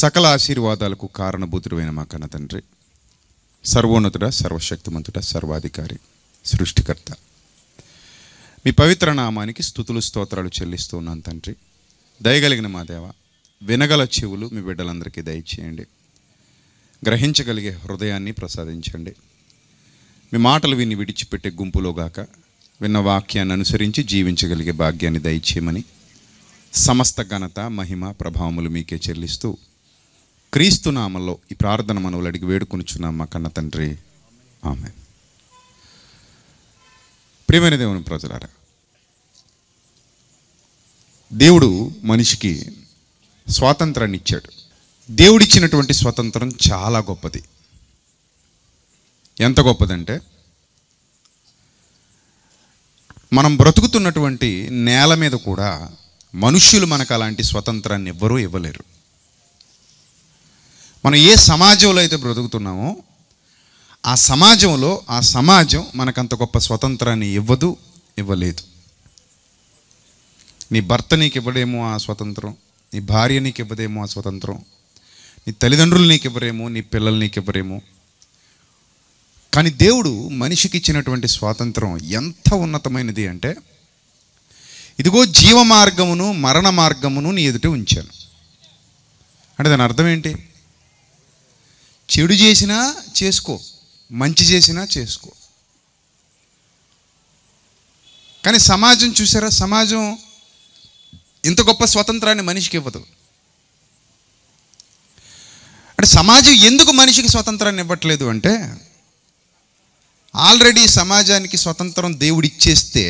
సకల ఆశీర్వాదాలకు కారణభూతుడైన మా కన్న తండ్రి సర్వోన్నతుడ సర్వశక్తిమంతుడ సర్వాధికారి సృష్టికర్త మీ పవిత్ర నామానికి స్థుతులు స్తోత్రాలు చెల్లిస్తూ ఉన్నాను తండ్రి దయగలిగిన మా దేవ వినగల చెవులు మీ బిడ్డలందరికీ దయచేయండి గ్రహించగలిగే హృదయాన్ని ప్రసాదించండి మీ మాటలు విని విడిచిపెట్టే గుంపులోగాక విన్న వాక్యాన్ని అనుసరించి జీవించగలిగే భాగ్యాన్ని దయచేయమని సమస్త ఘనత మహిమ ప్రభావములు మీకే చెల్లిస్తూ క్రీస్తునామలో ఈ ప్రార్థన మనవులు అడిగి వేడుకొనిచున్నాం మా కన్న తండ్రి ఆమె ప్రియమైన దేవుని ప్రజలారా దేవుడు మనిషికి స్వాతంత్రాన్ని ఇచ్చాడు దేవుడిచ్చినటువంటి స్వాతంత్రం చాలా గొప్పది ఎంత గొప్పదంటే మనం బ్రతుకుతున్నటువంటి నేల మీద కూడా మనుష్యులు మనకు అలాంటి స్వతంత్రాన్ని ఎవ్వరూ ఇవ్వలేరు మనం ఏ సమాజంలో అయితే బ్రతుకుతున్నామో ఆ సమాజంలో ఆ సమాజం మనకంత గొప్ప స్వతంత్రాన్ని ఇవ్వదు ఇవ్వలేదు నీ భర్త నీకు ఇవ్వడేమో ఆ స్వతంత్రం నీ భార్య నీకు ఇవ్వదేమో ఆ స్వతంత్రం నీ తల్లిదండ్రులు నీకు ఇవ్వరేమో నీ పిల్లలు నీకు ఇవ్వరేమో కానీ దేవుడు మనిషికి ఇచ్చినటువంటి స్వాతంత్రం ఎంత ఉన్నతమైనది అంటే ఇదిగో జీవ మార్గమును మరణ మార్గమును నీ ఎదుట ఉంచాను అంటే దాని అర్థం ఏంటి చెడు చేసినా చేసుకో మంచి చేసినా చేసుకో కానీ సమాజం చూసారా సమాజం ఇంత గొప్ప స్వతంత్రాన్ని మనిషికి ఇవ్వదు అంటే సమాజం ఎందుకు మనిషికి స్వతంత్రాన్ని ఇవ్వట్లేదు అంటే ఆల్రెడీ సమాజానికి స్వతంత్రం దేవుడిచ్చేస్తే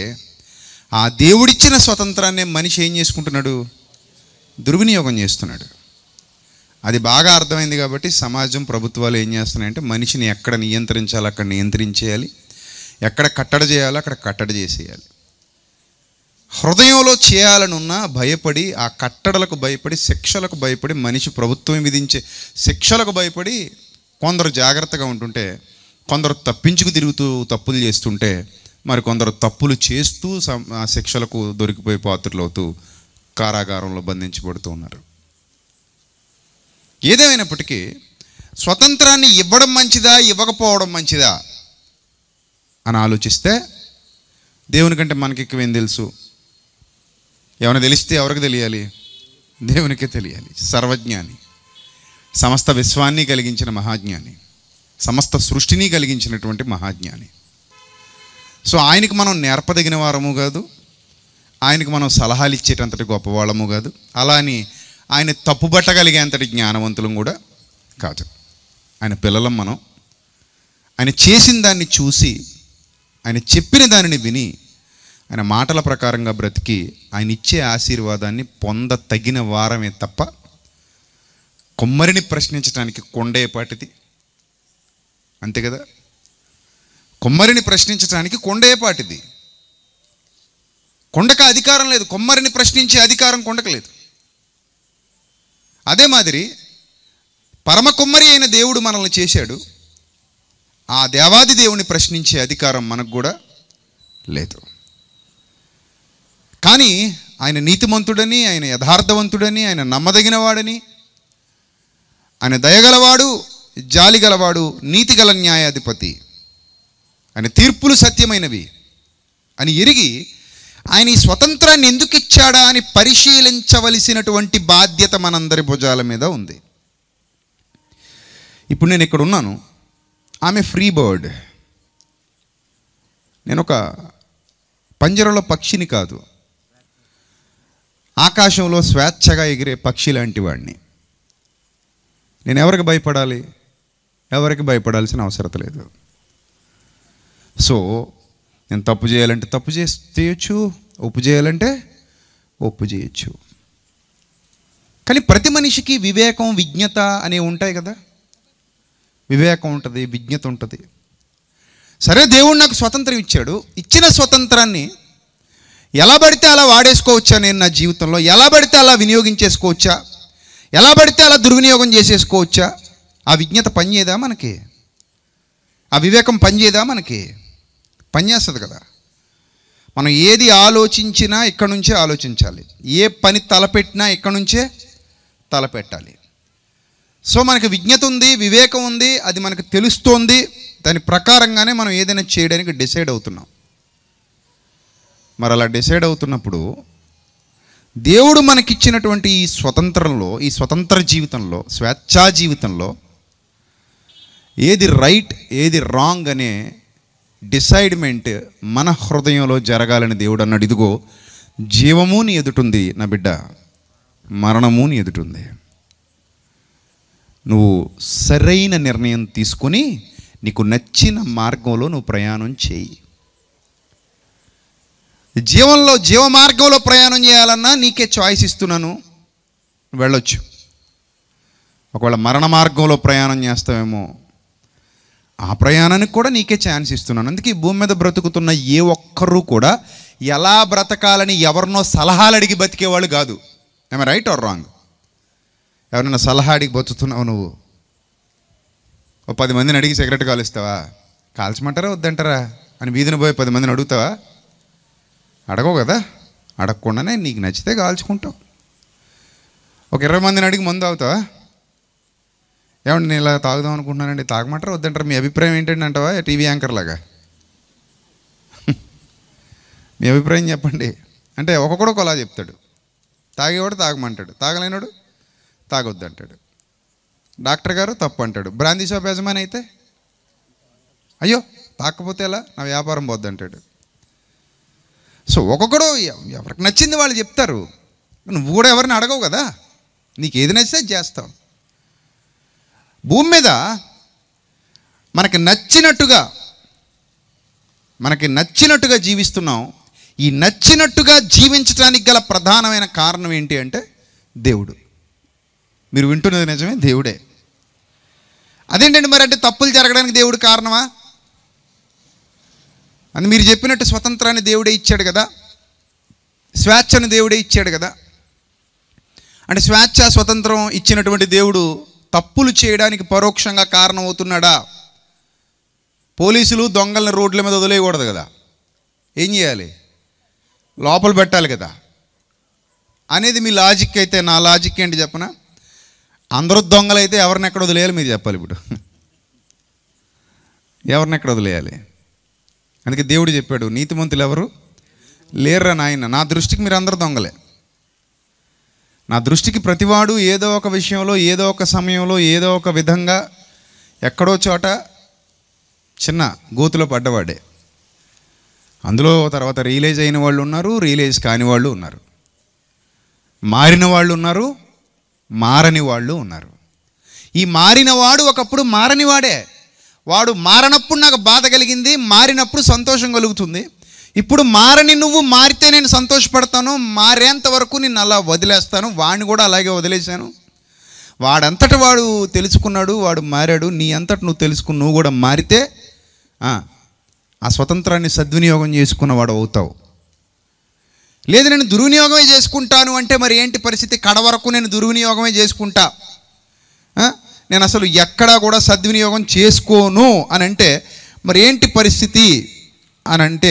ఆ దేవుడిచ్చిన స్వతంత్రాన్ని మనిషి ఏం చేసుకుంటున్నాడు దుర్వినియోగం చేస్తున్నాడు అది బాగా అర్థమైంది కాబట్టి సమాజం ప్రభుత్వాలు ఏం చేస్తున్నాయంటే మనిషిని ఎక్కడ నియంత్రించాలి అక్కడ నియంత్రించేయాలి ఎక్కడ కట్టడి చేయాలో అక్కడ కట్టడి చేసేయాలి హృదయంలో చేయాలనున్నా భయపడి ఆ కట్టడలకు భయపడి శిక్షలకు భయపడి మనిషి ప్రభుత్వం విధించే శిక్షలకు భయపడి కొందరు జాగ్రత్తగా ఉంటుంటే కొందరు తప్పించుకు తిరుగుతూ తప్పులు చేస్తుంటే మరి కొందరు తప్పులు చేస్తూ శిక్షలకు దొరికిపోయి అవుతూ కారాగారంలో బంధించబడుతూ ఉన్నారు ఏదేమైనప్పటికీ స్వతంత్రాన్ని ఇవ్వడం మంచిదా ఇవ్వకపోవడం మంచిదా అని ఆలోచిస్తే దేవుని కంటే మనకి ఎక్కువ ఏం తెలుసు ఏమైనా తెలిస్తే ఎవరికి తెలియాలి దేవునికే తెలియాలి సర్వజ్ఞాని సమస్త విశ్వాన్ని కలిగించిన మహాజ్ఞాని సమస్త సృష్టిని కలిగించినటువంటి మహాజ్ఞాని సో ఆయనకు మనం నేర్పదగిన వారము కాదు ఆయనకు మనం సలహాలు ఇచ్చేటంతటి గొప్పవాళ్ళము కాదు అలా అని ఆయన తప్పుబట్టగలిగే అంతటి జ్ఞానవంతులం కూడా కాదు ఆయన పిల్లలం మనం ఆయన చేసిన దాన్ని చూసి ఆయన చెప్పిన దానిని విని ఆయన మాటల ప్రకారంగా బ్రతికి ఆయన ఇచ్చే ఆశీర్వాదాన్ని పొంద తగిన వారమే తప్ప కొమ్మరిని ప్రశ్నించడానికి కొండేపాటిది అంతే కదా కొమ్మరిని ప్రశ్నించడానికి కొండేపాటిది కొండక అధికారం లేదు కొమ్మరిని ప్రశ్నించే అధికారం కొండకలేదు లేదు అదే మాదిరి పరమకుమ్మరి అయిన దేవుడు మనల్ని చేశాడు ఆ దేవాది దేవుని ప్రశ్నించే అధికారం మనకు కూడా లేదు కానీ ఆయన నీతిమంతుడని ఆయన యథార్థవంతుడని ఆయన నమ్మదగినవాడని ఆయన దయగలవాడు జాలిగలవాడు నీతిగల న్యాయాధిపతి ఆయన తీర్పులు సత్యమైనవి అని ఎరిగి ఆయన ఈ స్వతంత్రాన్ని ఎందుకు ఇచ్చాడా అని పరిశీలించవలసినటువంటి బాధ్యత మనందరి భుజాల మీద ఉంది ఇప్పుడు నేను ఇక్కడ ఉన్నాను ఆమె ఫ్రీ బర్డ్ నేను ఒక పంజరంలో పక్షిని కాదు ఆకాశంలో స్వేచ్ఛగా ఎగిరే పక్షి లాంటి వాడిని నేను ఎవరికి భయపడాలి ఎవరికి భయపడాల్సిన అవసరం లేదు సో నేను తప్పు చేయాలంటే తప్పు చేయొచ్చు ఒప్పు చేయాలంటే ఒప్పు చేయొచ్చు కానీ ప్రతి మనిషికి వివేకం విజ్ఞత అనేవి ఉంటాయి కదా వివేకం ఉంటుంది విజ్ఞత ఉంటుంది సరే దేవుడు నాకు స్వతంత్రం ఇచ్చాడు ఇచ్చిన స్వతంత్రాన్ని ఎలా పడితే అలా వాడేసుకోవచ్చా నేను నా జీవితంలో ఎలా పడితే అలా వినియోగించేసుకోవచ్చా ఎలా పడితే అలా దుర్వినియోగం చేసేసుకోవచ్చా ఆ విజ్ఞత పనిచేయదా మనకి ఆ వివేకం పనిచేయదా మనకి పనిచేస్తుంది కదా మనం ఏది ఆలోచించినా ఇక్కడ నుంచే ఆలోచించాలి ఏ పని తలపెట్టినా ఇక్కడ నుంచే తలపెట్టాలి సో మనకి విజ్ఞత ఉంది వివేకం ఉంది అది మనకు తెలుస్తోంది దాని ప్రకారంగానే మనం ఏదైనా చేయడానికి డిసైడ్ అవుతున్నాం మరి అలా డిసైడ్ అవుతున్నప్పుడు దేవుడు మనకిచ్చినటువంటి ఈ స్వతంత్రంలో ఈ స్వతంత్ర జీవితంలో స్వేచ్ఛా జీవితంలో ఏది రైట్ ఏది రాంగ్ అనే డిసైడ్మెంట్ మన హృదయంలో జరగాలని దేవుడు అన్నాడు ఇదిగో జీవము నీ ఎదుటుంది నా బిడ్డ మరణము నీ ఎదుటుంది నువ్వు సరైన నిర్ణయం తీసుకుని నీకు నచ్చిన మార్గంలో నువ్వు ప్రయాణం చేయి జీవంలో జీవ మార్గంలో ప్రయాణం చేయాలన్నా నీకే చాయిస్ ఇస్తున్నాను వెళ్ళొచ్చు ఒకవేళ మరణ మార్గంలో ప్రయాణం చేస్తావేమో ఆ ప్రయాణానికి కూడా నీకే ఛాన్స్ ఇస్తున్నాను అందుకే ఈ భూమి మీద బ్రతుకుతున్న ఏ ఒక్కరూ కూడా ఎలా బ్రతకాలని ఎవరినో సలహాలు అడిగి బతికేవాళ్ళు కాదు ఏమ రైట్ ఆర్ రాంగ్ ఎవరైనా సలహా అడిగి బతుకుతున్నావు నువ్వు ఓ పది మందిని అడిగి సిగరెట్ కాలుస్తావా కాల్చమంటారా వద్దంటారా అని వీధిని పోయి పది మందిని అడుగుతావా అడగవు కదా అడగకుండానే నీకు నచ్చితే కాల్చుకుంటావు ఒక ఇరవై మందిని అడిగి మందు అవుతావా ఏమండి నేను ఇలా తాగుదాం అనుకుంటున్నానండి తాగమంటారు వద్దంటారు మీ అభిప్రాయం ఏంటండి అంటావా టీవీ యాంకర్ లాగా మీ అభిప్రాయం చెప్పండి అంటే ఒక్కొక్కడు ఒకలా చెప్తాడు తాగేవాడు తాగమంటాడు తాగలేనాడు తాగొద్దు అంటాడు డాక్టర్ గారు తప్పు అంటాడు బ్రాందీ షాప్ యజమాని అయితే అయ్యో తాకపోతే ఎలా నా వ్యాపారం పోద్దు అంటాడు సో ఒక్కొక్కడు ఎవరికి నచ్చింది వాళ్ళు చెప్తారు నువ్వు కూడా ఎవరిని అడగవు కదా నీకు ఏది నచ్చితే చేస్తావు భూమి మీద మనకి నచ్చినట్టుగా మనకి నచ్చినట్టుగా జీవిస్తున్నాం ఈ నచ్చినట్టుగా జీవించడానికి గల ప్రధానమైన కారణం ఏంటి అంటే దేవుడు మీరు వింటున్నది నిజమే దేవుడే అదేంటండి మరి అంటే తప్పులు జరగడానికి దేవుడు కారణమా అని మీరు చెప్పినట్టు స్వతంత్రాన్ని దేవుడే ఇచ్చాడు కదా స్వేచ్ఛను దేవుడే ఇచ్చాడు కదా అంటే స్వేచ్ఛ స్వతంత్రం ఇచ్చినటువంటి దేవుడు తప్పులు చేయడానికి పరోక్షంగా కారణమవుతున్నాడా పోలీసులు దొంగలను రోడ్ల మీద వదిలేయకూడదు కదా ఏం చేయాలి లోపల పెట్టాలి కదా అనేది మీ లాజిక్ అయితే నా లాజిక్ ఏంటి చెప్పన అందరూ దొంగలైతే ఎవరిని ఎక్కడ వదిలేయాలి మీరు చెప్పాలి ఇప్పుడు ఎవరిని ఎక్కడ వదిలేయాలి అందుకే దేవుడు చెప్పాడు నీతిమంతులు ఎవరు లేర్రా నాయన నా దృష్టికి మీరు అందరు దొంగలే నా దృష్టికి ప్రతివాడు ఏదో ఒక విషయంలో ఏదో ఒక సమయంలో ఏదో ఒక విధంగా ఎక్కడో చోట చిన్న గోతులో పడ్డవాడే అందులో తర్వాత రియలైజ్ అయిన వాళ్ళు ఉన్నారు రియలైజ్ కాని వాళ్ళు ఉన్నారు మారిన వాళ్ళు ఉన్నారు మారని వాళ్ళు ఉన్నారు ఈ మారినవాడు ఒకప్పుడు మారనివాడే వాడు మారినప్పుడు నాకు బాధ కలిగింది మారినప్పుడు సంతోషం కలుగుతుంది ఇప్పుడు మారని నువ్వు మారితే నేను సంతోషపడతాను మారేంత వరకు నేను అలా వదిలేస్తాను వాడిని కూడా అలాగే వదిలేశాను వాడంతటి వాడు తెలుసుకున్నాడు వాడు మారాడు నీ అంతటి నువ్వు తెలుసుకుని నువ్వు కూడా మారితే ఆ స్వతంత్రాన్ని సద్వినియోగం చేసుకున్నవాడు అవుతావు లేదు నేను దుర్వినియోగమే చేసుకుంటాను అంటే మరి ఏంటి పరిస్థితి కడవరకు నేను దుర్వినియోగమే చేసుకుంటా నేను అసలు ఎక్కడా కూడా సద్వినియోగం చేసుకోను అని అంటే మరి ఏంటి పరిస్థితి అని అంటే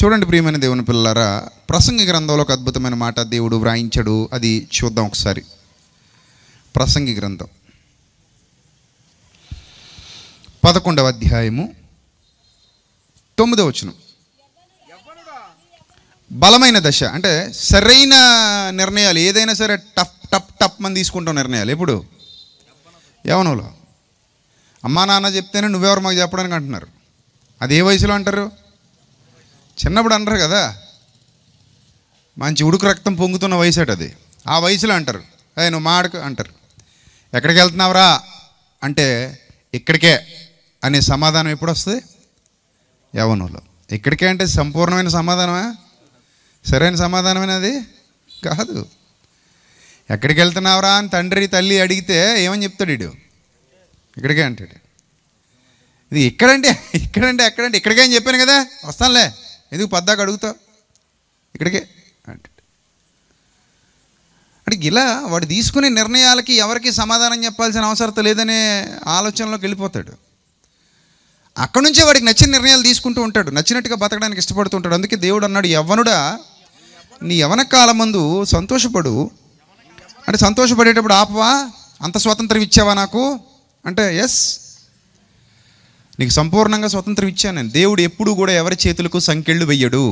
చూడండి ప్రియమైన దేవుని పిల్లరా ప్రసంగి గ్రంథంలో ఒక అద్భుతమైన మాట దేవుడు వ్రాయించాడు అది చూద్దాం ఒకసారి ప్రసంగి గ్రంథం పదకొండవ అధ్యాయము తొమ్మిదవ వచనం బలమైన దశ అంటే సరైన నిర్ణయాలు ఏదైనా సరే టప్ టప్ టప్ మనం తీసుకుంటాం నిర్ణయాలు ఎప్పుడు యవనంలో అమ్మా నాన్న చెప్తేనే నువ్వెవరు మాకు చెప్పడానికి అంటున్నారు అది ఏ వయసులో అంటారు చిన్నప్పుడు అంటారు కదా మంచి ఉడుకు రక్తం పొంగుతున్న వయసు అది ఆ వయసులో అంటారు అదే నువ్వు మాడకు అంటారు ఎక్కడికి వెళ్తున్నావురా అంటే ఇక్కడికే అనే సమాధానం ఎప్పుడు వస్తుంది యవనంలో ఇక్కడికే అంటే సంపూర్ణమైన సమాధానమా సరైన సమాధానమేనా అది కాదు ఎక్కడికి వెళ్తున్నావురా అని తండ్రి తల్లి అడిగితే ఏమని చెప్తాడు ఇడు ఇక్కడికే అంటాడు ఇది ఇక్కడంటే ఇక్కడంటే ఎక్కడంటే ఇక్కడికే అని చెప్పాను కదా వస్తానులే ఎందుకు పద్దాక అడుగుతావు ఇక్కడికే అంటే అంటే ఇలా వాడు తీసుకునే నిర్ణయాలకి ఎవరికి సమాధానం చెప్పాల్సిన అవసరం లేదనే ఆలోచనలోకి వెళ్ళిపోతాడు అక్కడి నుంచే వాడికి నచ్చిన నిర్ణయాలు తీసుకుంటూ ఉంటాడు నచ్చినట్టుగా బతకడానికి ఇష్టపడుతూ ఉంటాడు అందుకే దేవుడు అన్నాడు యవ్వనుడా నీ యవన కాలమందు సంతోషపడు అంటే సంతోషపడేటప్పుడు ఆపవా అంత స్వాతంత్రం ఇచ్చావా నాకు అంటే ఎస్ నీకు సంపూర్ణంగా స్వతంత్రం ఇచ్చాను నేను దేవుడు ఎప్పుడు కూడా ఎవరి చేతులకు సంఖ్యలు వెయ్యడు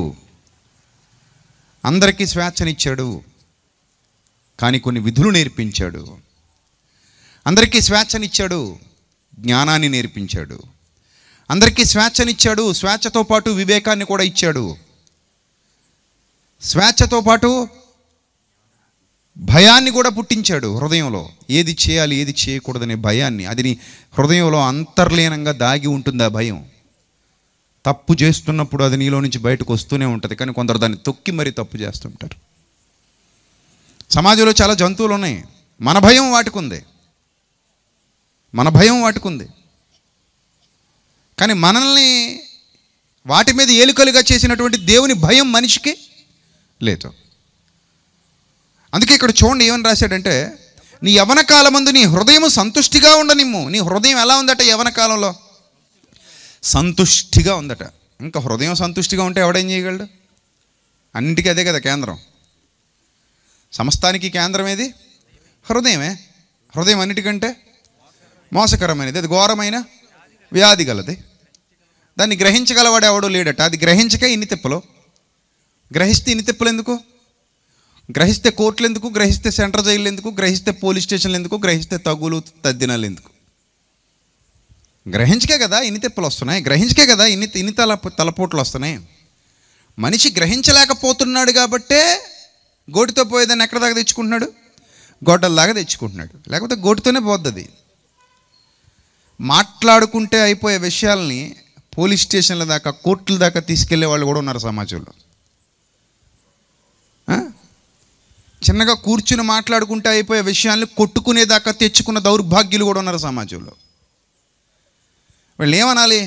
అందరికీ స్వేచ్ఛనిచ్చాడు కానీ కొన్ని విధులు నేర్పించాడు అందరికీ స్వేచ్ఛనిచ్చాడు జ్ఞానాన్ని నేర్పించాడు అందరికీ స్వేచ్ఛనిచ్చాడు స్వేచ్ఛతో పాటు వివేకాన్ని కూడా ఇచ్చాడు స్వేచ్ఛతో పాటు భయాన్ని కూడా పుట్టించాడు హృదయంలో ఏది చేయాలి ఏది చేయకూడదనే భయాన్ని అది నీ హృదయంలో అంతర్లీనంగా దాగి ఉంటుంది ఆ భయం తప్పు చేస్తున్నప్పుడు అది నీలో నుంచి బయటకు వస్తూనే ఉంటుంది కానీ కొందరు దాన్ని తొక్కి మరీ తప్పు చేస్తుంటారు సమాజంలో చాలా జంతువులు ఉన్నాయి మన భయం వాటికుంది మన భయం వాటికుంది కానీ మనల్ని వాటి మీద ఏలుకలుగా చేసినటువంటి దేవుని భయం మనిషికి లేదు అందుకే ఇక్కడ చూడండి ఏమని రాశాడంటే నీ యవన కాలమందు నీ హృదయం సంతుష్టిగా ఉండనిమ్ము నీ హృదయం ఎలా ఉందట యవన కాలంలో సంతుష్టిగా ఉందట ఇంకా హృదయం సంతుష్టిగా ఉంటే ఎవడేం చేయగలడు అన్నింటికీ అదే కదా కేంద్రం సమస్తానికి కేంద్రం ఏది హృదయమే హృదయం అన్నిటికంటే మోసకరమైనది అది ఘోరమైన వ్యాధి గలది దాన్ని గ్రహించగలవాడు ఎవడో లేడట అది గ్రహించక ఇన్ని తిప్పలు గ్రహిస్తే ఇన్ని తిప్పలు ఎందుకు గ్రహిస్తే కోర్టులు ఎందుకు గ్రహిస్తే సెంటర్ జైలు ఎందుకు గ్రహిస్తే పోలీస్ స్టేషన్లు ఎందుకు గ్రహిస్తే తగులు తద్దినాలు ఎందుకు గ్రహించకే కదా ఇన్ని తెప్పలు వస్తున్నాయి గ్రహించకే కదా ఇన్ని ఇన్ని తల తలపోట్లు వస్తున్నాయి మనిషి గ్రహించలేకపోతున్నాడు కాబట్టే గోటితో పోయేదాన్ని ఎక్కడ దాకా తెచ్చుకుంటున్నాడు గొడ్డల్లాగా తెచ్చుకుంటున్నాడు లేకపోతే గోటితోనే పోద్ది మాట్లాడుకుంటే అయిపోయే విషయాల్ని పోలీస్ స్టేషన్ల దాకా కోర్టుల దాకా తీసుకెళ్లే వాళ్ళు కూడా ఉన్నారు సమాజంలో చిన్నగా కూర్చుని మాట్లాడుకుంటే అయిపోయే విషయాన్ని కొట్టుకునేదాకా తెచ్చుకున్న దౌర్భాగ్యులు కూడా ఉన్నారు సమాజంలో వాళ్ళు ఏమనాలి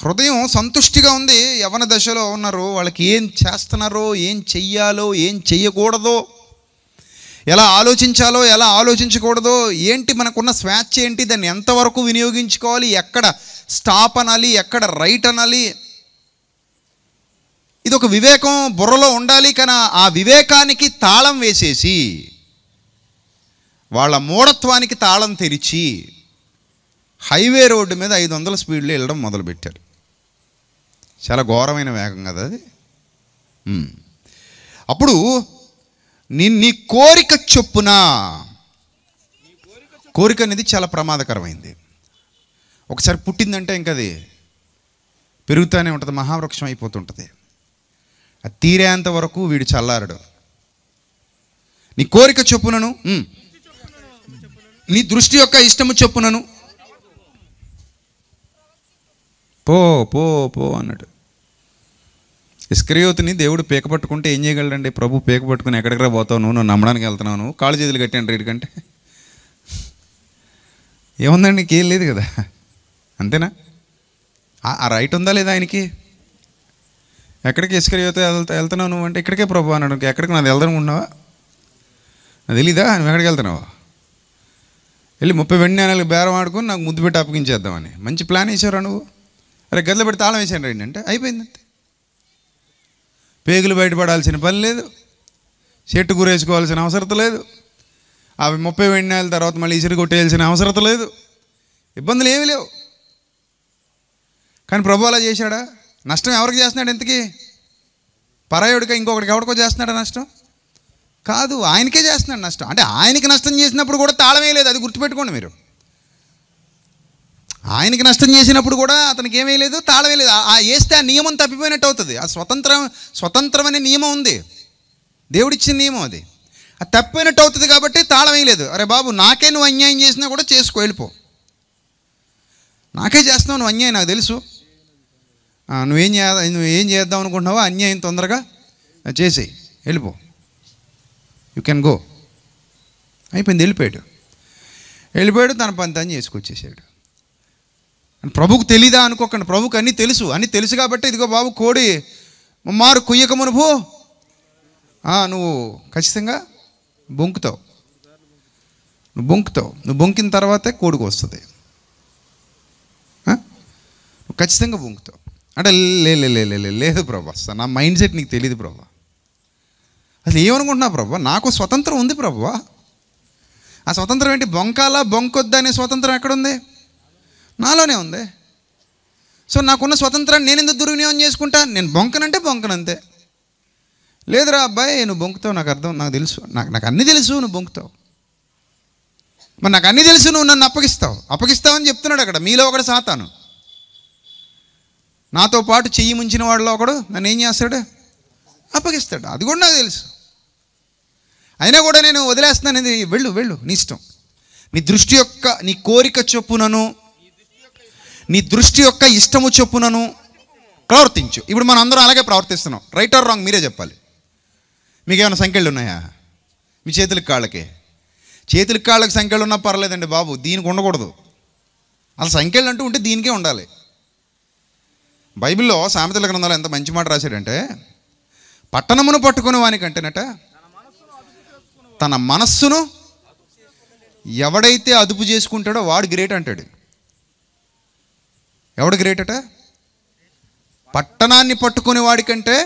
హృదయం సంతుష్టిగా ఉంది యవన దశలో ఉన్నారు వాళ్ళకి ఏం చేస్తున్నారో ఏం చెయ్యాలో ఏం చెయ్యకూడదో ఎలా ఆలోచించాలో ఎలా ఆలోచించకూడదో ఏంటి మనకున్న స్వేచ్ఛ ఏంటి దాన్ని ఎంతవరకు వినియోగించుకోవాలి ఎక్కడ స్టాప్ అనాలి ఎక్కడ రైట్ అనాలి ఇది ఒక వివేకం బుర్రలో ఉండాలి కానీ ఆ వివేకానికి తాళం వేసేసి వాళ్ళ మూఢత్వానికి తాళం తెరిచి హైవే రోడ్డు మీద ఐదు వందల స్పీడ్లో వెళ్ళడం మొదలుపెట్టారు చాలా ఘోరమైన వేగం కదా అది అప్పుడు నీ కోరిక చొప్పున కోరిక అనేది చాలా ప్రమాదకరమైంది ఒకసారి పుట్టిందంటే ఇంకది పెరుగుతూనే ఉంటుంది మహావృక్షం అయిపోతుంటుంది తీరేంత వరకు వీడు చల్లారడు నీ కోరిక చొప్పునను నీ దృష్టి యొక్క ఇష్టము చొప్పునను పో పో పో అన్నాడు ఇస్క్రయోతిని దేవుడు పేక పట్టుకుంటే ఏం చేయగలడండి ప్రభు పేక పట్టుకుని ఎక్కడికి పోతావు నువ్వు నువ్వు నమ్మడానికి వెళ్తున్నావు నువ్వు కాళ్ళు చేతులు కట్టండి రేటుకంటే ఏముందండి నీకేం లేదు కదా అంతేనా ఆ రైట్ ఉందా లేదా ఆయనకి ఎక్కడికి ఇస్కరియోతో వెళ్తా వెళ్తున్నావు నువ్వు అంటే ఇక్కడికే ప్రభు అన్నాడు ఎక్కడికి నాది వెళ్దామనుకున్నావా నాకు తెలీదా నువ్వు ఎక్కడికి వెళ్తున్నావు వెళ్ళి ముప్పై వెండి నెలలు బేరం ఆడుకుని నాకు ముద్దు పెట్టి అప్పగించేద్దామని మంచి ప్లాన్ వేసారా నువ్వు అరే గదిలో పెట్టి తాళం వేసాను రండి అంటే అయిపోయింది అంతే పేగులు బయటపడాల్సిన పని లేదు చెట్టు గురేసుకోవాల్సిన అవసరం లేదు అవి ముప్పై వెండి నెలల తర్వాత మళ్ళీ ఇసురు కొట్టేయాల్సిన అవసరత లేదు ఇబ్బందులు ఏమీ లేవు కానీ ప్రభు అలా చేశాడా నష్టం ఎవరికి చేస్తున్నాడు ఇంతకీ పరాయుడికి ఇంకొకటికి ఎవరికో చేస్తున్నాడు నష్టం కాదు ఆయనకే చేస్తున్నాడు నష్టం అంటే ఆయనకి నష్టం చేసినప్పుడు కూడా తాళమే లేదు అది గుర్తుపెట్టుకోండి మీరు ఆయనకి నష్టం చేసినప్పుడు కూడా అతనికి ఏమీ లేదు తాళమే లేదు ఆ వేస్తే ఆ నియమం తప్పిపోయినట్టు అవుతుంది ఆ స్వతంత్రం స్వతంత్రం అనే నియమం ఉంది దేవుడిచ్చిన నియమం అది అది తప్పిపోయినట్టు అవుతుంది కాబట్టి తాళం లేదు అరే బాబు నాకే నువ్వు అన్యాయం చేసినా కూడా చేసుకో వెళ్ళిపో నాకే చేస్తున్నావు నువ్వు అన్యాయం నాకు తెలుసు నువ్వేం చే ఏం చేద్దాం అనుకుంటున్నావో అన్యాయం తొందరగా చేసేయి వెళ్ళిపో యు కెన్ గో అయిపోయింది వెళ్ళిపోయాడు వెళ్ళిపోయాడు తన పని తను చేసుకొచ్చేసాడు ప్రభుకు తెలీదా అనుకోకండి ప్రభుకు అన్నీ తెలుసు అన్నీ తెలుసు కాబట్టి ఇదిగో బాబు కోడి మారు కుయ్యక పో నువ్వు ఖచ్చితంగా బొంకుతావు నువ్వు బొంకుతావు నువ్వు బొంకిన తర్వాతే కోడికి వస్తుంది ఖచ్చితంగా బొంకుతావు అంటే లే లేదు ప్రభా నా మైండ్ సెట్ నీకు తెలియదు ప్రభా అసలు ఏమనుకుంటున్నా ప్రభా నాకు స్వతంత్రం ఉంది ప్రభా ఆ స్వతంత్రం ఏంటి బొంకాలా బొంకొద్దా అనే స్వతంత్రం ఎక్కడుంది నాలోనే ఉంది సో నాకున్న స్వతంత్రాన్ని నేను ఎందుకు దుర్వినియోగం చేసుకుంటా నేను బొంకనంటే బొంకనంతే లేదురా అబ్బాయి నువ్వు బొంకుతావు నాకు అర్థం నాకు తెలుసు నాకు నాకు అన్నీ తెలుసు నువ్వు బొంకుతావు మరి నాకు అన్నీ తెలుసు నువ్వు నన్ను అప్పగిస్తావు అని చెప్తున్నాడు అక్కడ మీలో ఒకటి సాతాను నాతో పాటు చెయ్యి ముంచిన వాడిలో ఒకడు నన్ను ఏం చేస్తాడు అప్పగిస్తాడు అది కూడా నాకు తెలుసు అయినా కూడా నేను వదిలేస్తున్నాను ఇది వెళ్ళు వెళ్ళు నీ ఇష్టం నీ దృష్టి యొక్క నీ కోరిక చొప్పునను నీ దృష్టి యొక్క ఇష్టము చొప్పునను ప్రవర్తించు ఇప్పుడు మనం అందరం అలాగే ప్రవర్తిస్తున్నాం రైట్ ఆర్ రాంగ్ మీరే చెప్పాలి మీకు ఏమైనా సంఖ్యలు ఉన్నాయా మీ చేతులకి కాళ్ళకి చేతులకి కాళ్ళకి సంఖ్యలు ఉన్నా పర్లేదండి బాబు దీనికి ఉండకూడదు అసలు సంఖ్యలు అంటూ ఉంటే దీనికే ఉండాలి బైబిల్లో సామెతల గ్రంథంలో ఎంత మంచి మాట రాశాడంటే పట్టణమును పట్టుకునే వానికి అంటేనట తన మనస్సును ఎవడైతే అదుపు చేసుకుంటాడో వాడు గ్రేట్ అంటాడు ఎవడు గ్రేట్ అట పట్టణాన్ని పట్టుకునే వాడికంటే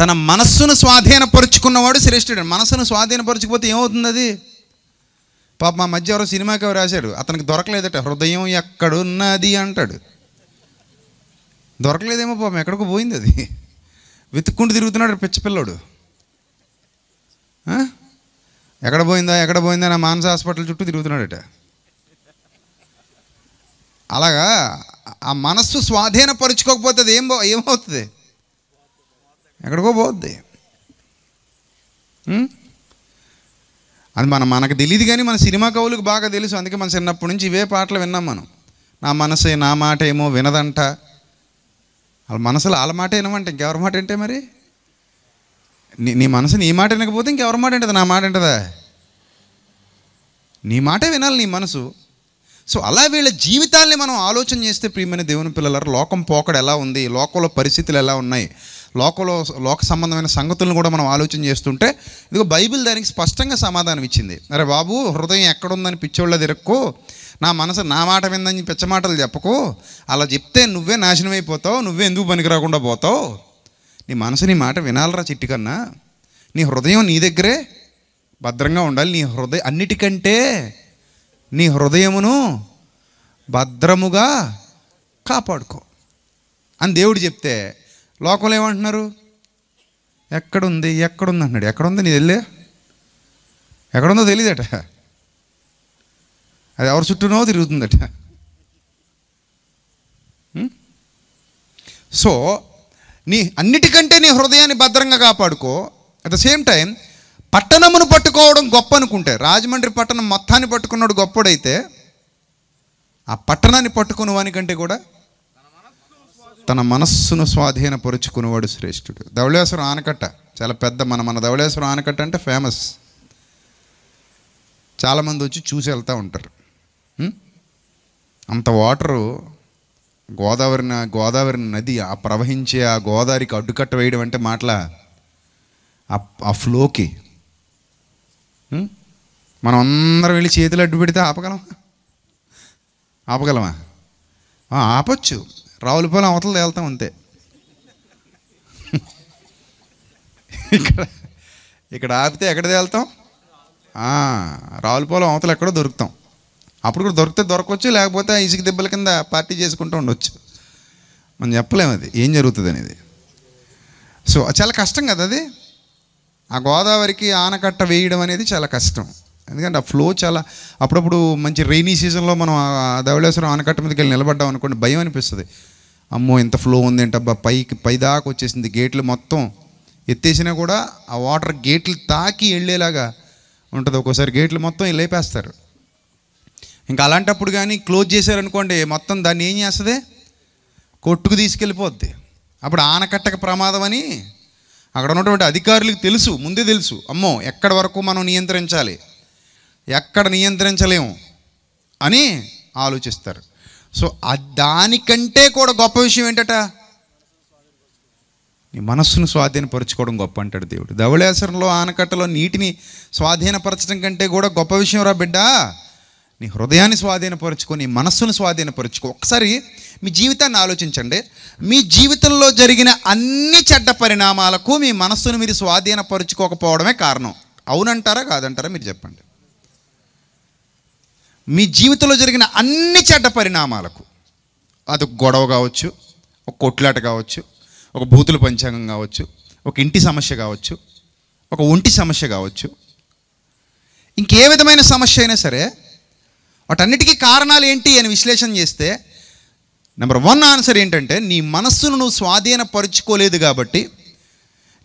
తన మనస్సును స్వాధీనపరుచుకున్నవాడు శ్రేష్ఠుడు మనస్సును స్వాధీనపరచకపోతే ఏమవుతుంది అది పాప మా మధ్య ఎవరో సినిమాకి ఎవరు రాశాడు అతనికి దొరకలేదట హృదయం ఎక్కడున్నది అంటాడు దొరకలేదేమో పాపం ఎక్కడికో పోయింది అది వెతుక్కుంటూ తిరుగుతున్నాడు పిచ్చి పిల్లోడు ఎక్కడ పోయిందా ఎక్కడ పోయిందా నా మానస హాస్పిటల్ చుట్టూ తిరుగుతున్నాడట అలాగా ఆ మనస్సు స్వాధీనపరుచుకోకపోతే అది ఏం ఏమవుతుంది ఎక్కడికో పోద్ది అది మనం మనకు తెలియదు కానీ మన సినిమా కవులకు బాగా తెలుసు అందుకే మన చిన్నప్పటి నుంచి ఇవే పాటలు విన్నాం మనం నా మనసే నా మాట ఏమో వినదంట వాళ్ళ మనసులో వాళ్ళ మాట వినమంట ఇంకెవరి మాట ఏంటే మరి నీ నీ మనసు నీ మాట వినకపోతే ఇంకెవరి మాట ఉంటుంది నా మాట ఏంటదా నీ మాటే వినాలి నీ మనసు సో అలా వీళ్ళ జీవితాల్ని మనం ఆలోచన చేస్తే ప్రియమైన దేవుని పిల్లలారు లోకం పోకడ ఎలా ఉంది లోకంలో పరిస్థితులు ఎలా ఉన్నాయి లోకలో లోక సంబంధమైన సంగతులను కూడా మనం ఆలోచన చేస్తుంటే ఇదిగో బైబిల్ దానికి స్పష్టంగా సమాధానం ఇచ్చింది అరే బాబు హృదయం ఎక్కడుందని పిచ్చోళ్ళ తిరక్కు నా మనసు నా మాట విందని పిచ్చమాటలు చెప్పకు అలా చెప్తే నువ్వే నాశనం అయిపోతావు నువ్వే ఎందుకు పనికిరాకుండా పోతావు నీ మనసు నీ మాట వినాలరా చిట్టి కన్నా నీ హృదయం నీ దగ్గరే భద్రంగా ఉండాలి నీ హృదయం అన్నిటికంటే నీ హృదయమును భద్రముగా కాపాడుకో అని దేవుడు చెప్తే లోకంలో ఏమంటున్నారు ఎక్కడుంది ఎక్కడుంది అంటున్నాడు ఎక్కడుంది నీ తెలియ ఎక్కడుందో తెలియదట అది ఎవరి చుట్టూనో తిరుగుతుందట సో నీ అన్నిటికంటే నీ హృదయాన్ని భద్రంగా కాపాడుకో అట్ ద సేమ్ టైం పట్టణమును పట్టుకోవడం గొప్ప అనుకుంటే రాజమండ్రి పట్టణం మొత్తాన్ని పట్టుకున్నాడు గొప్పడైతే ఆ పట్టణాన్ని పట్టుకున్న వానికంటే కూడా తన మనస్సును స్వాధీనపరుచుకునేవాడు శ్రేష్ఠుడు ధవళేశ్వరం ఆనకట్ట చాలా పెద్ద మన మన ధవళేశ్వరం ఆనకట్ట అంటే ఫేమస్ చాలామంది వచ్చి చూసి వెళ్తూ ఉంటారు అంత వాటరు గోదావరి గోదావరి నది ఆ ప్రవహించే ఆ గోదావరికి అడ్డుకట్ట వేయడం అంటే మాటల ఆ ఫ్లోకి మనం అందరం వెళ్ళి చేతులు అడ్డు పెడితే ఆపగలం ఆపగలమా ఆపచ్చు రావులపాలెం అవతల వెళ్తాం అంతే ఇక్కడ ఇక్కడ ఆపితే ఎక్కడ తేలుతాం రావులపాలెం అవతల ఎక్కడో దొరుకుతాం అప్పుడు కూడా దొరికితే దొరకవచ్చు లేకపోతే ఇసుక దెబ్బల కింద పార్టీ చేసుకుంటూ ఉండవచ్చు మనం చెప్పలేము అది ఏం జరుగుతుంది అనేది సో చాలా కష్టం కదా అది ఆ గోదావరికి ఆనకట్ట వేయడం అనేది చాలా కష్టం ఎందుకంటే ఆ ఫ్లో చాలా అప్పుడప్పుడు మంచి రైనీ సీజన్లో మనం ధవళేశ్వరం ఆనకట్ట మీదకి వెళ్ళి నిలబడ్డాం అనుకోండి భయం అనిపిస్తుంది అమ్మో ఎంత ఫ్లో ఉంది ఏంటబ్బా పైకి పై దాకా వచ్చేసింది గేట్లు మొత్తం ఎత్తేసినా కూడా ఆ వాటర్ గేట్లు తాకి వెళ్ళేలాగా ఉంటుంది ఒక్కోసారి గేట్లు మొత్తం లేపేస్తారు ఇంకా అలాంటప్పుడు కానీ క్లోజ్ చేశారనుకోండి మొత్తం దాన్ని ఏం చేస్తుంది కొట్టుకు తీసుకెళ్ళిపోద్ది అప్పుడు ఆనకట్టక ప్రమాదం అని అక్కడ ఉన్నటువంటి అధికారులకు తెలుసు ముందే తెలుసు అమ్మో ఎక్కడి వరకు మనం నియంత్రించాలి ఎక్కడ నియంత్రించలేము అని ఆలోచిస్తారు సో దానికంటే కూడా గొప్ప విషయం ఏంటట నీ మనస్సును స్వాధీనపరచుకోవడం గొప్ప అంటాడు దేవుడు ధవళేశ్వరంలో ఆనకట్టలో నీటిని స్వాధీనపరచడం కంటే కూడా గొప్ప విషయం రా బిడ్డ నీ హృదయాన్ని స్వాధీనపరచుకో నీ మనస్సును స్వాధీనపరచుకో ఒకసారి మీ జీవితాన్ని ఆలోచించండి మీ జీవితంలో జరిగిన అన్ని చెడ్డ పరిణామాలకు మీ మనస్సును మీరు స్వాధీనపరచుకోకపోవడమే కారణం అవునంటారా కాదంటారా మీరు చెప్పండి మీ జీవితంలో జరిగిన అన్ని చెడ్డ పరిణామాలకు అది ఒక గొడవ కావచ్చు ఒక కొట్లాట కావచ్చు ఒక భూతుల పంచాంగం కావచ్చు ఒక ఇంటి సమస్య కావచ్చు ఒక ఒంటి సమస్య కావచ్చు ఇంకే విధమైన సమస్య అయినా సరే వాటన్నిటికీ కారణాలు ఏంటి అని విశ్లేషణ చేస్తే నెంబర్ వన్ ఆన్సర్ ఏంటంటే నీ మనస్సును నువ్వు స్వాధీనపరుచుకోలేదు కాబట్టి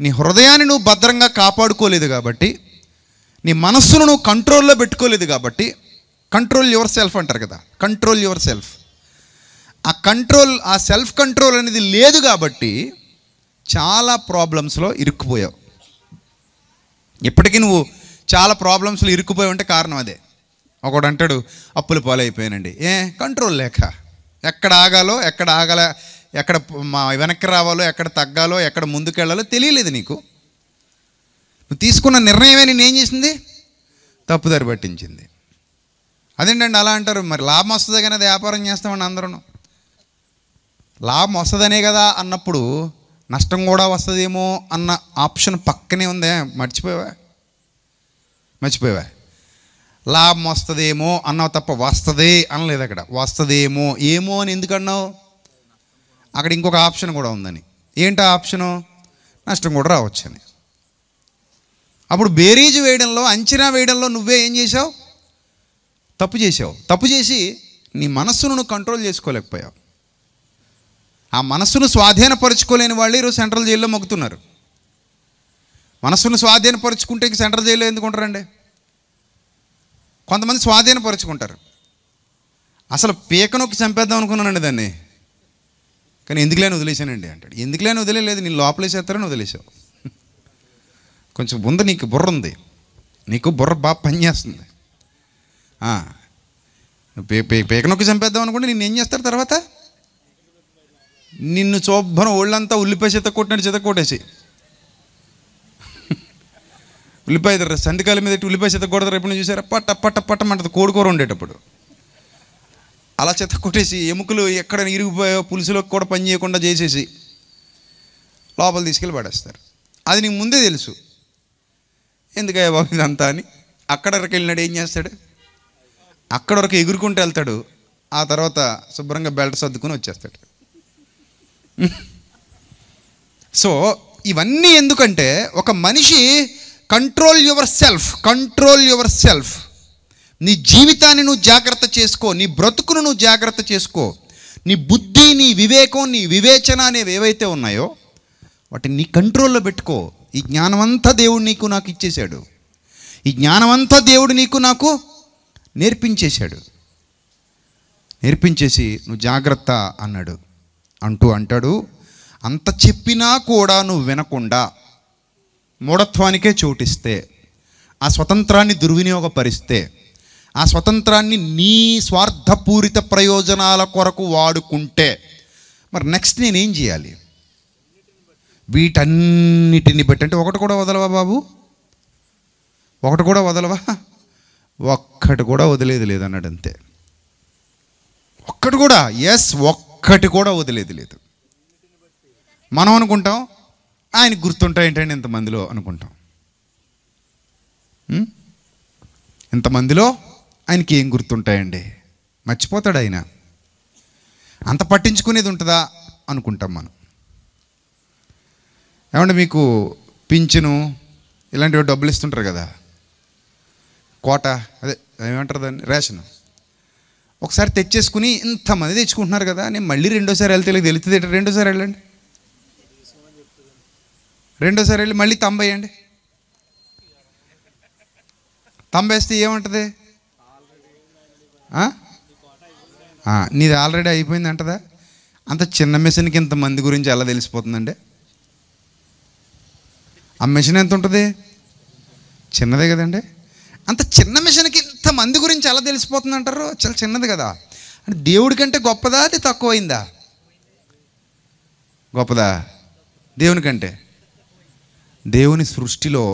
నీ హృదయాన్ని నువ్వు భద్రంగా కాపాడుకోలేదు కాబట్టి నీ మనస్సును నువ్వు కంట్రోల్లో పెట్టుకోలేదు కాబట్టి కంట్రోల్ యువర్ సెల్ఫ్ అంటారు కదా కంట్రోల్ యువర్ సెల్ఫ్ ఆ కంట్రోల్ ఆ సెల్ఫ్ కంట్రోల్ అనేది లేదు కాబట్టి చాలా ప్రాబ్లమ్స్లో ఇరుక్కుపోయావు ఇప్పటికీ నువ్వు చాలా ప్రాబ్లమ్స్లో ఇరుక్కుపోయి అంటే కారణం అదే ఒకడు అంటాడు అప్పులు పాలైపోయానండి ఏ కంట్రోల్ లేక ఎక్కడ ఆగాలో ఎక్కడ ఆగలే ఎక్కడ మా వెనక్కి రావాలో ఎక్కడ తగ్గాలో ఎక్కడ ముందుకెళ్ళాలో తెలియలేదు నీకు నువ్వు తీసుకున్న నిర్ణయమే నేను ఏం చేసింది తప్పుదారి పట్టించింది అదేంటండి అలా అంటారు మరి లాభం వస్తుంది కానీ వ్యాపారం చేస్తామండి అందరూ లాభం వస్తుందనే కదా అన్నప్పుడు నష్టం కూడా వస్తుందేమో అన్న ఆప్షన్ పక్కనే ఉందే మర్చిపోయావా మర్చిపోయావా లాభం వస్తుందేమో అన్నావు తప్ప వస్తుంది అనలేదు అక్కడ వస్తుందేమో ఏమో అని ఎందుకన్నావు అక్కడ ఇంకొక ఆప్షన్ కూడా ఉందని ఏంటి ఆప్షను నష్టం కూడా రావచ్చని అప్పుడు బేరీజు వేయడంలో అంచనా వేయడంలో నువ్వే ఏం చేసావు తప్పు చేసావు తప్పు చేసి నీ మనస్సును నువ్వు కంట్రోల్ చేసుకోలేకపోయావు ఆ మనస్సును స్వాధీనపరచుకోలేని వాళ్ళు ఈరోజు సెంట్రల్ జైల్లో మొగుతున్నారు మనస్సును స్వాధీనపరచుకుంటే సెంట్రల్ జైల్లో ఎందుకు ఉంటారండి కొంతమంది స్వాధీనపరచుకుంటారు అసలు పీక నొక్కి చంపేద్దాం అనుకున్నానండి దాన్ని కానీ ఎందుకులేని వదిలేశానండి అంటాడు ఎందుకులేని వదిలేదు నేను లోపలేసేస్తారని వదిలేసావు కొంచెం ముందు నీకు బుర్ర ఉంది నీకు బుర్ర బాగా పనిచేస్తుంది పీక నొక్కి చంపేద్దాం అనుకుంటే నిన్ను ఏం చేస్తారు తర్వాత నిన్ను చోభన ఒళ్ళంతా ఉల్లిపాయ చేత కొట్టినట్టు చేత కొట్టేసి ఉల్లిపాయ తిరగ సంధికాల మీద ఉల్లిపాయ చేత కొడతారు ఎప్పుడు చూసారా పట్ట పట్ట పట్టమంటది కోడుకూర ఉండేటప్పుడు అలా చేత కొట్టేసి ఎముకలు ఎక్కడ ఇరిగిపోయో పులుసులోకి కూడా పని చేయకుండా చేసేసి లోపల తీసుకెళ్ళి పడేస్తారు అది నీకు ముందే తెలుసు ఎందుకయ్యా బాబు ఇదంతా అని అక్కడికి వెళ్ళినాడు ఏం చేస్తాడు అక్కడ వరకు ఎగురుకుంటూ వెళ్తాడు ఆ తర్వాత శుభ్రంగా బెల్ట్ సర్దుకుని వచ్చేస్తాడు సో ఇవన్నీ ఎందుకంటే ఒక మనిషి control yourself control yourself నీ జీవితాన్ని నువ్వు జాగ్రత్త చేసుకో నీ బ్రతుకును నువ్వు జాగ్రత్త చేసుకో నీ బుద్ధి నీ వివేకం నీ వివేచన అనేవి ఏవైతే ఉన్నాయో వాటిని నీ కంట్రోల్లో పెట్టుకో ఈ జ్ఞానమంతా దేవుడు నీకు నాకు ఇచ్చేశాడు ఈ జ్ఞానమంతా దేవుడు నీకు నాకు నేర్పించేశాడు నేర్పించేసి నువ్వు జాగ్రత్త అన్నాడు అంటూ అంటాడు అంత చెప్పినా కూడా నువ్వు వినకుండా మూఢత్వానికే చోటిస్తే ఆ స్వతంత్రాన్ని దుర్వినియోగపరిస్తే ఆ స్వతంత్రాన్ని నీ స్వార్థపూరిత ప్రయోజనాల కొరకు వాడుకుంటే మరి నెక్స్ట్ నేనేం చేయాలి వీటన్నిటిని బట్టి అంటే ఒకటి కూడా వదలవా బాబు ఒకటి కూడా వదలవా ఒక్కటి కూడా వదిలేదు లేదన్నాడు అంతే ఒక్కటి కూడా ఎస్ ఒక్కటి కూడా వదిలేదు లేదు మనం అనుకుంటాం ఆయన గుర్తుంటాయేంటండి ఇంతమందిలో అనుకుంటాం ఇంతమందిలో ఆయనకి ఏం గుర్తుంటాయండి మర్చిపోతాడు ఆయన అంత పట్టించుకునేది ఉంటుందా అనుకుంటాం మనం ఏమంటే మీకు పింఛను ఇలాంటివి డబ్బులు ఇస్తుంటారు కదా కోట అదే ఏమంటారు దాన్ని రేషన్ ఒకసారి తెచ్చేసుకుని ఇంతమంది తెచ్చుకుంటున్నారు కదా నేను మళ్ళీ రెండోసారి వెళ్తే తెలిస్తే రెండోసారి వెళ్ళండి రెండోసారి వెళ్ళి మళ్ళీ తంబేయండి తంబేస్తే ఏముంటుంది నీది ఆల్రెడీ అయిపోయింది అంటదా అంత చిన్న మిషన్కి ఇంతమంది గురించి ఎలా తెలిసిపోతుందండి ఆ మిషన్ ఎంత ఉంటుంది చిన్నదే కదండి అంత చిన్న మిషన్కి ఇంత మంది గురించి ఎలా తెలిసిపోతుంది అంటారు చాలా చిన్నది కదా అంటే దేవుడి కంటే గొప్పదా అది తక్కువైందా గొప్పదా దేవుని కంటే దేవుని సృష్టిలో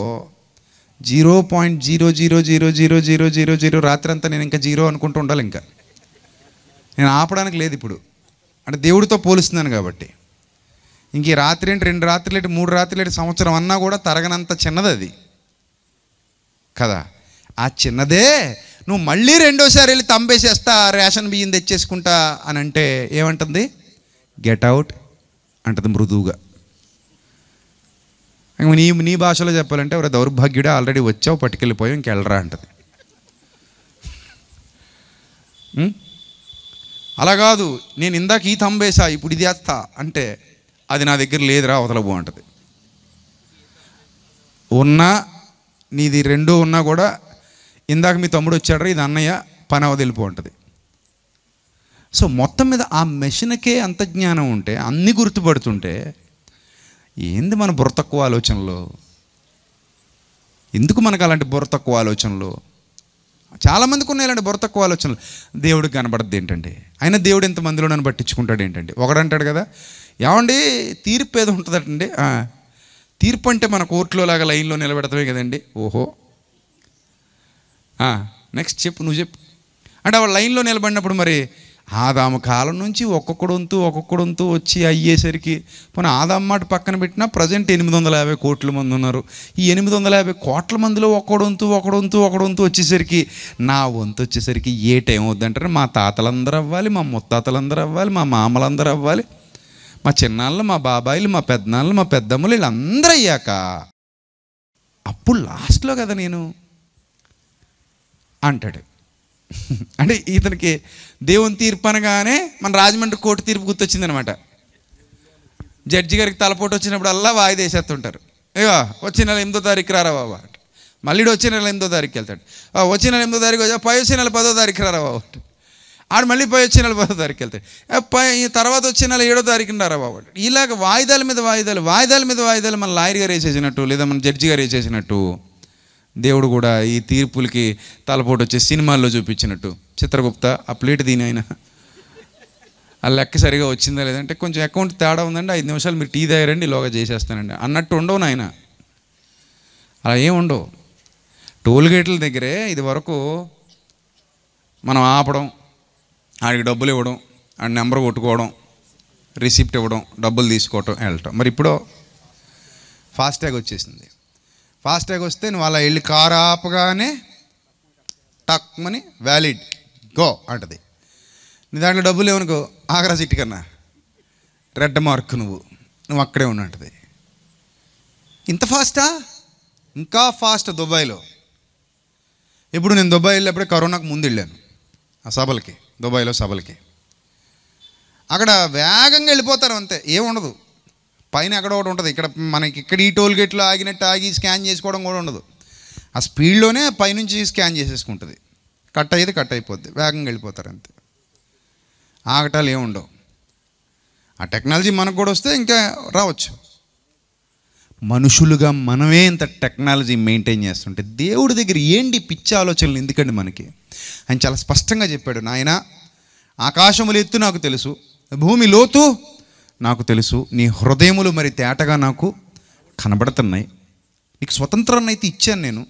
zero point zero zero zero zero zero zero zero రాత్రి అంతా నేను ఇంకా జీరో అనుకుంటూ ఉండాలి ఇంకా నేను ఆపడానికి లేదు ఇప్పుడు అంటే దేవుడితో పోలుస్తున్నాను కాబట్టి ఇంక ఈ రాత్రి ఏంటి రెండు రాత్రులు ఏంటి మూడు రాత్రులు ఏంటి సంవత్సరం అన్నా కూడా తరగనంత చిన్నది అది కదా ఆ చిన్నదే నువ్వు మళ్ళీ రెండోసారి వెళ్ళి తంబేసేస్తా రేషన్ బియ్యం తెచ్చేసుకుంటా అని అంటే ఏమంటుంది గెట్ అవుట్ అంటది మృదువుగా నీ నీ భాషలో చెప్పాలంటే ఎవరు దౌర్భాగ్యుడే ఆల్రెడీ వచ్చావు పట్టుకెళ్ళిపోయావు ఇంకెళ్ళరా అంటది అలా కాదు నేను ఇందాక ఈ తంబేసా ఇప్పుడు ఇది వేస్తా అంటే అది నా దగ్గర లేదురా అవతలబో అంటది ఉన్నా నీది రెండూ ఉన్నా కూడా ఇందాక మీ తమ్ముడు వచ్చాడు ఇది అన్నయ్య పని అవదిలిపో ఉంటుంది సో మొత్తం మీద ఆ మెషిన్కే అంత జ్ఞానం ఉంటే అన్నీ గుర్తుపడుతుంటే ఏంది మన బుర్ర తక్కువ ఆలోచనలు ఎందుకు మనకు అలాంటి బుర్ర తక్కువ ఆలోచనలు చాలామందికి ఉన్నాయి ఇలాంటి బుర్ర తక్కువ ఆలోచనలు దేవుడికి కనబడద్దు ఏంటండి ఆయన దేవుడు ఎంతమందిలో నన్ను పట్టించుకుంటాడు ఏంటండి ఒకడంటాడు కదా ఏమండి తీర్పు ఏదో ఉంటుందటండి తీర్పు అంటే మన కోర్టులో లాగా లైన్లో నిలబెడతామే కదండి ఓహో నెక్స్ట్ చెప్పు నువ్వు చెప్పు అంటే ఆ లైన్లో నిలబడినప్పుడు మరి ఆదాము కాలం నుంచి ఒక్కొక్కడుంతు ఒక్కొక్కడొంతు వచ్చి అయ్యేసరికి పోనీ ఆదాం మాట పక్కన పెట్టినా ప్రజెంట్ ఎనిమిది వందల యాభై కోట్ల మంది ఉన్నారు ఈ ఎనిమిది వందల యాభై కోట్ల మందిలో ఒక్కడొంతు ఒకడొంతు ఒకడొంతు వచ్చేసరికి నా వంతు వచ్చేసరికి ఏ టైం అవుద్దంటారు మా తాతలందరూ అవ్వాలి మా ముత్తాతలందరూ అవ్వాలి మా మామలందరూ అవ్వాలి మా చిన్నాళ్ళు మా బాబాయిలు మా పెద్దనాళ్ళు మా పెద్దమ్మలు వీళ్ళందరూ అయ్యాక అప్పుడు లాస్ట్లో కదా నేను అంటాడు అంటే ఇతనికి దేవుని తీర్పు అనగానే మన రాజమండ్రి కోర్టు తీర్పు గుర్తొచ్చిందనమాట జడ్జి గారికి తలపోటు వచ్చినప్పుడల్లా వాయిదా వేసేస్తుంటారు అయ్యో వచ్చిన నెల ఎనిమిదో తారీఖు రారా బాబా మళ్ళీ వచ్చిన నెల ఎనిమిదో తారీఖు వెళ్తాడు వచ్చిన నెల ఎనిమిదో తారీఖు వచ్చా పై వచ్చే నెల పదో తారీఖు రారా బాబా ఆడు మళ్ళీ పై వచ్చే నెల పదో తారీఖు వెళ్తాడు పై తర్వాత వచ్చే నెల ఏడో తారీఖున రారా బాబా ఇలాగ వాయిదాల మీద వాయిదాలు వాయిదాల మీద వాయిదాలు మన లాయర్ గారు వేసేసినట్టు లేదా మన జడ్జి గారు వేసేసినట్టు దేవుడు కూడా ఈ తీర్పులకి తలపోటు వచ్చే సినిమాల్లో చూపించినట్టు చిత్రగుప్త ఆ ప్లేట్ దీని ఆయన ఆ లెక్క సరిగా వచ్చిందా లేదంటే కొంచెం అకౌంట్ తేడా ఉందండి ఐదు నిమిషాలు మీరు టీ తాగారండి లోగా చేసేస్తానండి అన్నట్టు ఉండవు నాయన అలా ఏం ఉండవు టోల్ గేట్ల దగ్గరే ఇది వరకు మనం ఆపడం ఆడికి డబ్బులు ఇవ్వడం ఆడి నెంబర్ కొట్టుకోవడం రిసిప్ట్ ఇవ్వడం డబ్బులు తీసుకోవటం వెళ్ళటం మరి ఇప్పుడు ఫాస్టాగ్ వచ్చేసింది ఫాస్ట్గా వస్తే నువ్వు అలా వెళ్ళి కారు ఆపగానే టక్మని వ్యాలిడ్ గో అంటది నీ దాంట్లో డబ్బులు ఏమనుకో ఆగ్రా సిటీ కన్నా రెడ్ మార్క్ నువ్వు నువ్వు అక్కడే ఉన్నట్టుది ఇంత ఫాస్టా ఇంకా ఫాస్ట్ దుబాయ్లో ఇప్పుడు నేను దుబాయ్ వెళ్ళేప్పుడే కరోనాకు ముందు వెళ్ళాను ఆ సభలకి దుబాయ్లో సభలకి అక్కడ వేగంగా వెళ్ళిపోతారు అంతే ఏముండదు పైన ఎక్కడ ఒకటి ఉంటుంది ఇక్కడ మనకి ఇక్కడ ఈ టోల్ గేట్లో ఆగినట్టు ఆగి స్కాన్ చేసుకోవడం కూడా ఉండదు ఆ స్పీడ్లోనే పైనుంచి స్కాన్ చేసేసుకుంటుంది కట్ అయ్యేది కట్ అయిపోద్ది వేగంగా వెళ్ళిపోతారు అంతే ఆగటాలు ఏముండవు ఆ టెక్నాలజీ మనకు కూడా వస్తే ఇంకా రావచ్చు మనుషులుగా మనమే ఇంత టెక్నాలజీ మెయింటైన్ చేస్తుంటే దేవుడి దగ్గర ఏంటి పిచ్చి ఆలోచనలు ఎందుకండి మనకి ఆయన చాలా స్పష్టంగా చెప్పాడు నాయన ఆకాశములు ఎత్తు నాకు తెలుసు భూమి లోతు నాకు తెలుసు నీ హృదయములు మరి తేటగా నాకు కనబడుతున్నాయి నీకు స్వతంత్రాన్ని అయితే ఇచ్చాను నేను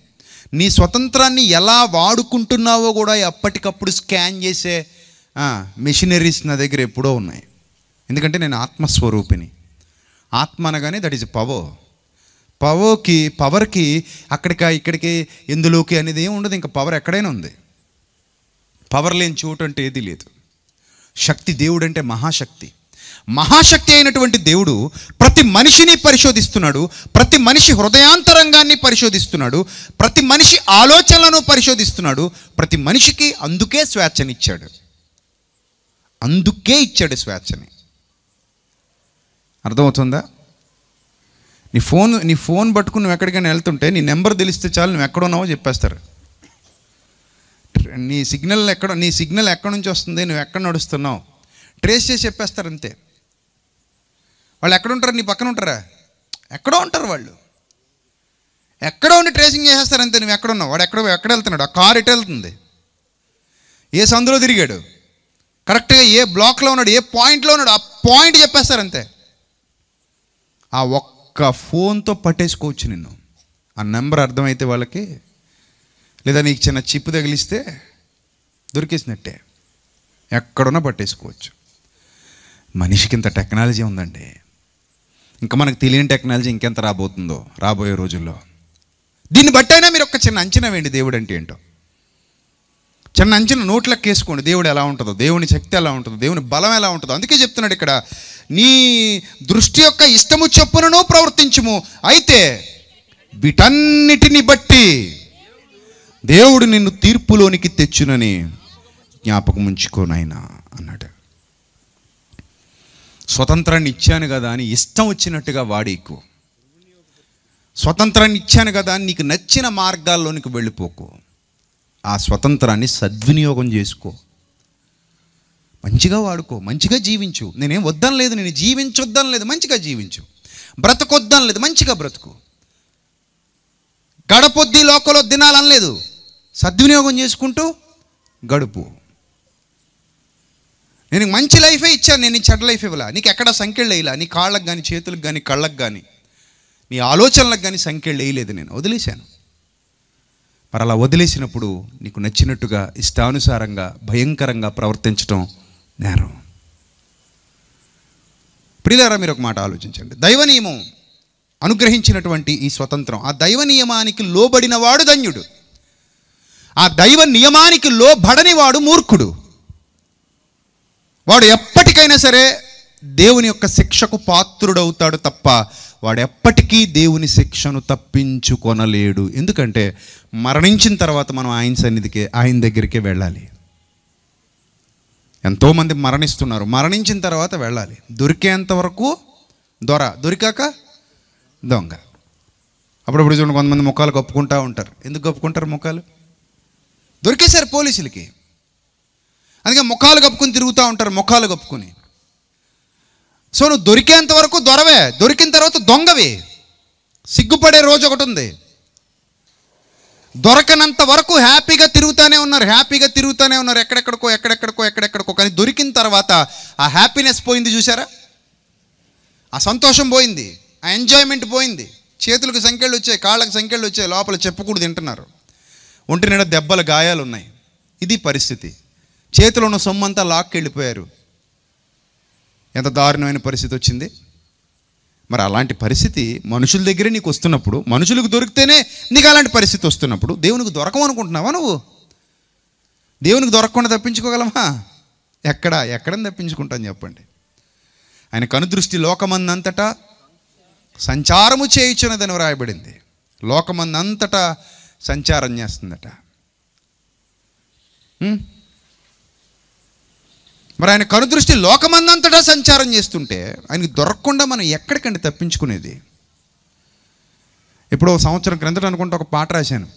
నీ స్వతంత్రాన్ని ఎలా వాడుకుంటున్నావో కూడా ఎప్పటికప్పుడు స్కాన్ చేసే మెషినరీస్ నా దగ్గర ఎప్పుడో ఉన్నాయి ఎందుకంటే నేను ఆత్మస్వరూపిని ఆత్మ అనగానే దట్ ఈజ్ పవర్ పవర్కి పవర్కి అక్కడికి ఇక్కడికి ఎందులోకి అనేది ఏమి ఉండదు ఇంకా పవర్ ఎక్కడైనా ఉంది పవర్ లేని చోటు అంటే ఏదీ లేదు శక్తి దేవుడంటే మహాశక్తి మహాశక్తి అయినటువంటి దేవుడు ప్రతి మనిషిని పరిశోధిస్తున్నాడు ప్రతి మనిషి హృదయాంతరంగాన్ని పరిశోధిస్తున్నాడు ప్రతి మనిషి ఆలోచనలను పరిశోధిస్తున్నాడు ప్రతి మనిషికి అందుకే స్వేచ్ఛనిచ్చాడు అందుకే ఇచ్చాడు స్వేచ్ఛని అర్థమవుతుందా నీ ఫోన్ నీ ఫోన్ పట్టుకుని నువ్వు ఎక్కడికైనా వెళ్తుంటే నీ నెంబర్ తెలిస్తే చాలు నువ్వు ఎక్కడున్నావో చెప్పేస్తారు నీ సిగ్నల్ ఎక్కడ నీ సిగ్నల్ ఎక్కడి నుంచి వస్తుంది నువ్వు ఎక్కడ నడుస్తున్నావు ట్రేస్ చేసి చెప్పేస్తారు అంతే వాళ్ళు ఎక్కడ ఉంటారు నీ పక్కన ఉంటారా ఎక్కడో ఉంటారు వాళ్ళు ఎక్కడో ఉండి ట్రేసింగ్ చేసేస్తారు అంతే నువ్వు ఎక్కడున్నావు వాడు ఎక్కడ ఎక్కడ వెళ్తున్నాడు ఆ కారు ఇటు వెళ్తుంది ఏ సందులో తిరిగాడు కరెక్ట్గా ఏ బ్లాక్లో ఉన్నాడు ఏ పాయింట్లో ఉన్నాడు ఆ పాయింట్ చెప్పేస్తారు అంతే ఆ ఒక్క ఫోన్తో పట్టేసుకోవచ్చు నిన్ను ఆ నెంబర్ అర్థమైతే వాళ్ళకి లేదా నీకు చిన్న చిప్పు తగిలిస్తే దొరికేసినట్టే ఎక్కడున్నా పట్టేసుకోవచ్చు మనిషికి ఇంత టెక్నాలజీ ఉందండి ఇంకా మనకు తెలియని టెక్నాలజీ ఇంకెంత రాబోతుందో రాబోయే రోజుల్లో దీన్ని బట్టైనా మీరు ఒక చిన్న అంచనా వేయండి దేవుడు అంటే ఏంటో చిన్న అంచనా నోట్లకు వేసుకోండి దేవుడు ఎలా ఉంటుందో దేవుని శక్తి ఎలా ఉంటుందో దేవుని బలం ఎలా ఉంటుందో అందుకే చెప్తున్నాడు ఇక్కడ నీ దృష్టి యొక్క ఇష్టము చెప్పునను ప్రవర్తించుము అయితే వీటన్నిటిని బట్టి దేవుడు నిన్ను తీర్పులోనికి తెచ్చునని జ్ఞాపకం ఉంచుకోనైనా అన్నాడు స్వతంత్రాన్ని ఇచ్చాను కదా అని ఇష్టం వచ్చినట్టుగా ఎక్కువ స్వతంత్రాన్ని ఇచ్చాను కదా అని నీకు నచ్చిన మార్గాల్లోనికి వెళ్ళిపోకు ఆ స్వతంత్రాన్ని సద్వినియోగం చేసుకో మంచిగా వాడుకో మంచిగా జీవించు నేనేం వద్దని లేదు నేను జీవించొద్దని లేదు మంచిగా జీవించు బ్రతకొద్దని లేదు మంచిగా బ్రతుకు గడపొద్ది లోకలో దినాలనలేదు సద్వినియోగం చేసుకుంటూ గడుపు నేను మంచి లైఫే ఇచ్చాను నేను చెడ్డ లైఫ్ ఇవ్వలా నీకు ఎక్కడ సంఖ్యలు వేయలా నీ కాళ్ళకు కానీ చేతులకు కానీ కళ్ళకు కానీ నీ ఆలోచనలకు కానీ సంఖ్యలు వేయలేదు నేను వదిలేశాను మరి అలా వదిలేసినప్పుడు నీకు నచ్చినట్టుగా ఇష్టానుసారంగా భయంకరంగా ప్రవర్తించడం నేరం ప్రియులారా మీరు ఒక మాట ఆలోచించండి దైవ నియమం అనుగ్రహించినటువంటి ఈ స్వతంత్రం ఆ దైవ నియమానికి లోబడినవాడు ధన్యుడు ఆ దైవ నియమానికి వాడు మూర్ఖుడు వాడు ఎప్పటికైనా సరే దేవుని యొక్క శిక్షకు పాత్రుడవుతాడు తప్ప వాడు ఎప్పటికీ దేవుని శిక్షను తప్పించుకొనలేడు ఎందుకంటే మరణించిన తర్వాత మనం ఆయన సన్నిధికి ఆయన దగ్గరికి వెళ్ళాలి ఎంతోమంది మరణిస్తున్నారు మరణించిన తర్వాత వెళ్ళాలి దొరికేంత వరకు దొర దొరికాక దొంగ అప్పుడప్పుడు చూడండి కొంతమంది ముఖాలు కప్పుకుంటూ ఉంటారు ఎందుకు కప్పుకుంటారు ముఖాలు దొరికేశారు పోలీసులకి అందుకే ముఖాలు కప్పుకొని తిరుగుతూ ఉంటారు ముఖాలు కప్పుకొని సో నువ్వు దొరికేంత వరకు దొరవే దొరికిన తర్వాత దొంగవి సిగ్గుపడే రోజు ఒకటి ఉంది దొరకనంత వరకు హ్యాపీగా తిరుగుతూనే ఉన్నారు హ్యాపీగా తిరుగుతూనే ఉన్నారు ఎక్కడెక్కడికో ఎక్కడెక్కడికో ఎక్కడెక్కడికో కానీ దొరికిన తర్వాత ఆ హ్యాపీనెస్ పోయింది చూసారా ఆ సంతోషం పోయింది ఆ ఎంజాయ్మెంట్ పోయింది చేతులకు సంఖ్యలు వచ్చాయి కాళ్ళకు సంఖ్యలు వచ్చాయి లోపల చెప్పకూడదు తింటున్నారు ఒంటి నిండా దెబ్బలు గాయాలు ఉన్నాయి ఇది పరిస్థితి చేతిలో ఉన్న సొమ్మంతా లాక్కెళ్ళిపోయారు ఎంత దారుణమైన పరిస్థితి వచ్చింది మరి అలాంటి పరిస్థితి మనుషుల దగ్గరే నీకు వస్తున్నప్పుడు మనుషులకు దొరికితేనే నీకు అలాంటి పరిస్థితి వస్తున్నప్పుడు దేవునికి దొరకమనుకుంటున్నావా నువ్వు దేవునికి దొరకకుండా తప్పించుకోగలమా ఎక్కడ ఎక్కడని తప్పించుకుంటాను చెప్పండి ఆయన కనుదృష్టి లోకమందంతటా సంచారము చేయించినదని వ్రాయబడింది లోకమందంతటా సంచారం చేస్తుందట మరి ఆయన కనుదృష్టి లోకమందంతటా సంచారం చేస్తుంటే ఆయనకి దొరకకుండా మనం ఎక్కడికండి తప్పించుకునేది ఇప్పుడు సంవత్సరం క్రిందట అనుకుంటే ఒక పాట రాశాను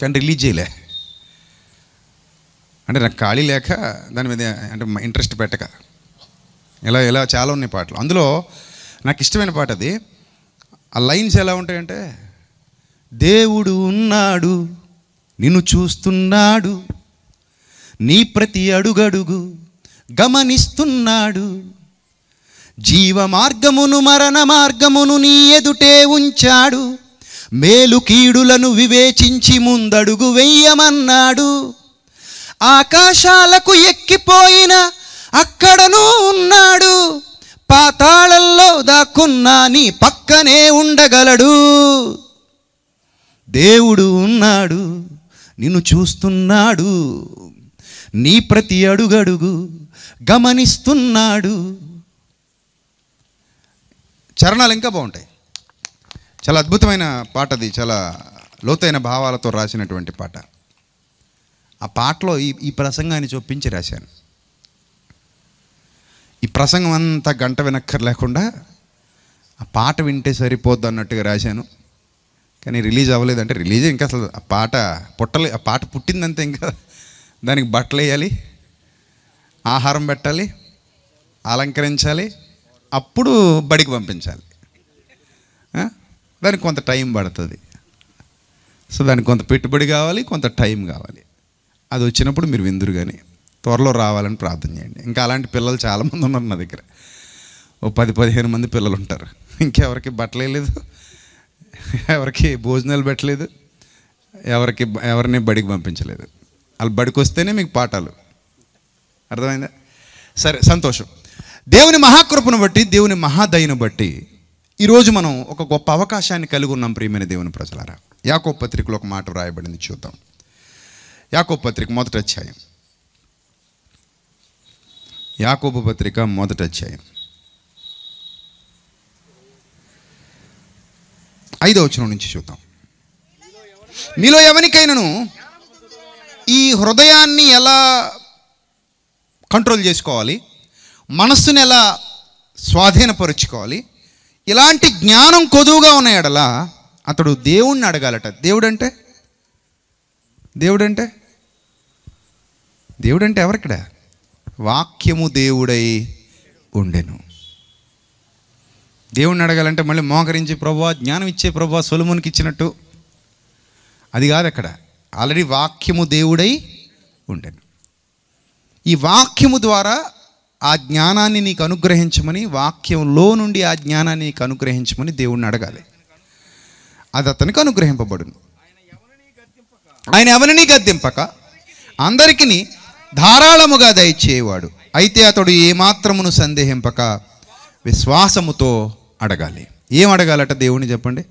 కానీ రిలీజ్ చేయలే అంటే నాకు ఖాళీ లేక దాని మీద అంటే ఇంట్రెస్ట్ పెట్టక ఇలా ఇలా చాలా ఉన్నాయి పాటలు అందులో నాకు ఇష్టమైన పాట అది ఆ లైన్స్ ఎలా ఉంటాయంటే దేవుడు ఉన్నాడు నిన్ను చూస్తున్నాడు నీ ప్రతి అడుగడుగు గమనిస్తున్నాడు జీవ మార్గమును మరణ మార్గమును నీ ఎదుటే ఉంచాడు మేలు కీడులను వివేచించి ముందడుగు వెయ్యమన్నాడు ఆకాశాలకు ఎక్కిపోయిన అక్కడనూ ఉన్నాడు పాతాళల్లో దాక్కున్నా నీ పక్కనే ఉండగలడు దేవుడు ఉన్నాడు నిన్ను చూస్తున్నాడు నీ ప్రతి అడుగడుగు గమనిస్తున్నాడు చరణాలు ఇంకా బాగుంటాయి చాలా అద్భుతమైన పాట అది చాలా లోతైన భావాలతో రాసినటువంటి పాట ఆ పాటలో ఈ ఈ ప్రసంగాన్ని చూపించి రాశాను ఈ ప్రసంగం అంతా గంట వినక్కర్లేకుండా ఆ పాట వింటే సరిపోద్ది అన్నట్టుగా రాశాను కానీ రిలీజ్ అవ్వలేదంటే రిలీజ్ ఇంకా అసలు ఆ పాట పుట్టలే ఆ పాట పుట్టిందంతే ఇంకా దానికి బట్టలు వేయాలి ఆహారం పెట్టాలి అలంకరించాలి అప్పుడు బడికి పంపించాలి దానికి కొంత టైం పడుతుంది సో దానికి కొంత పెట్టుబడి కావాలి కొంత టైం కావాలి అది వచ్చినప్పుడు మీరు విందురు కానీ త్వరలో రావాలని ప్రార్థన చేయండి ఇంకా అలాంటి పిల్లలు చాలామంది ఉన్నారు నా దగ్గర ఓ పది పదిహేను మంది పిల్లలు ఉంటారు ఇంకెవరికి బట్టలు వేయలేదు ఎవరికి భోజనాలు పెట్టలేదు ఎవరికి ఎవరిని బడికి పంపించలేదు వాళ్ళు బడికి వస్తేనే మీకు పాఠాలు అర్థమైందా సరే సంతోషం దేవుని మహాకృపను బట్టి దేవుని మహాదయను బట్టి ఈరోజు మనం ఒక గొప్ప అవకాశాన్ని కలిగి ఉన్నాం ప్రియమైన దేవుని ప్రజలారా యాకో పత్రికలో ఒక మాట వ్రాయబడింది చూద్దాం యాకో పత్రిక మొదట అధ్యాయం యాకోబు పత్రిక మొదట అధ్యాయం ఐదో వచ్చిన నుంచి చూద్దాం మీలో ఎవరికైనాను ఈ హృదయాన్ని ఎలా కంట్రోల్ చేసుకోవాలి మనస్సును ఎలా స్వాధీనపరుచుకోవాలి ఇలాంటి జ్ఞానం కొదువుగా ఉన్న ఎడల అతడు దేవుణ్ణి అడగాలట దేవుడంటే దేవుడంటే దేవుడంటే ఎవరిక్కడ వాక్యము దేవుడై ఉండెను దేవుణ్ణి అడగాలంటే మళ్ళీ మోకరించి ప్రభావ జ్ఞానం ఇచ్చే ప్రభావ సొలుమునికి ఇచ్చినట్టు అది కాదు అక్కడ ఆల్రెడీ వాక్యము దేవుడై ఉండెను ఈ వాక్యము ద్వారా ఆ జ్ఞానాన్ని నీకు అనుగ్రహించమని వాక్యంలో నుండి ఆ జ్ఞానాన్ని నీకు అనుగ్రహించమని దేవుణ్ణి అడగాలి అది అతనికి అనుగ్రహింపబడును ఆయన ఎవరిని గద్దెంపక అందరికీ ధారాళముగా దయచేవాడు అయితే అతడు ఏమాత్రమును సందేహింపక విశ్వాసముతో అడగాలి ఏం అడగాలట దేవుణ్ణి చెప్పండి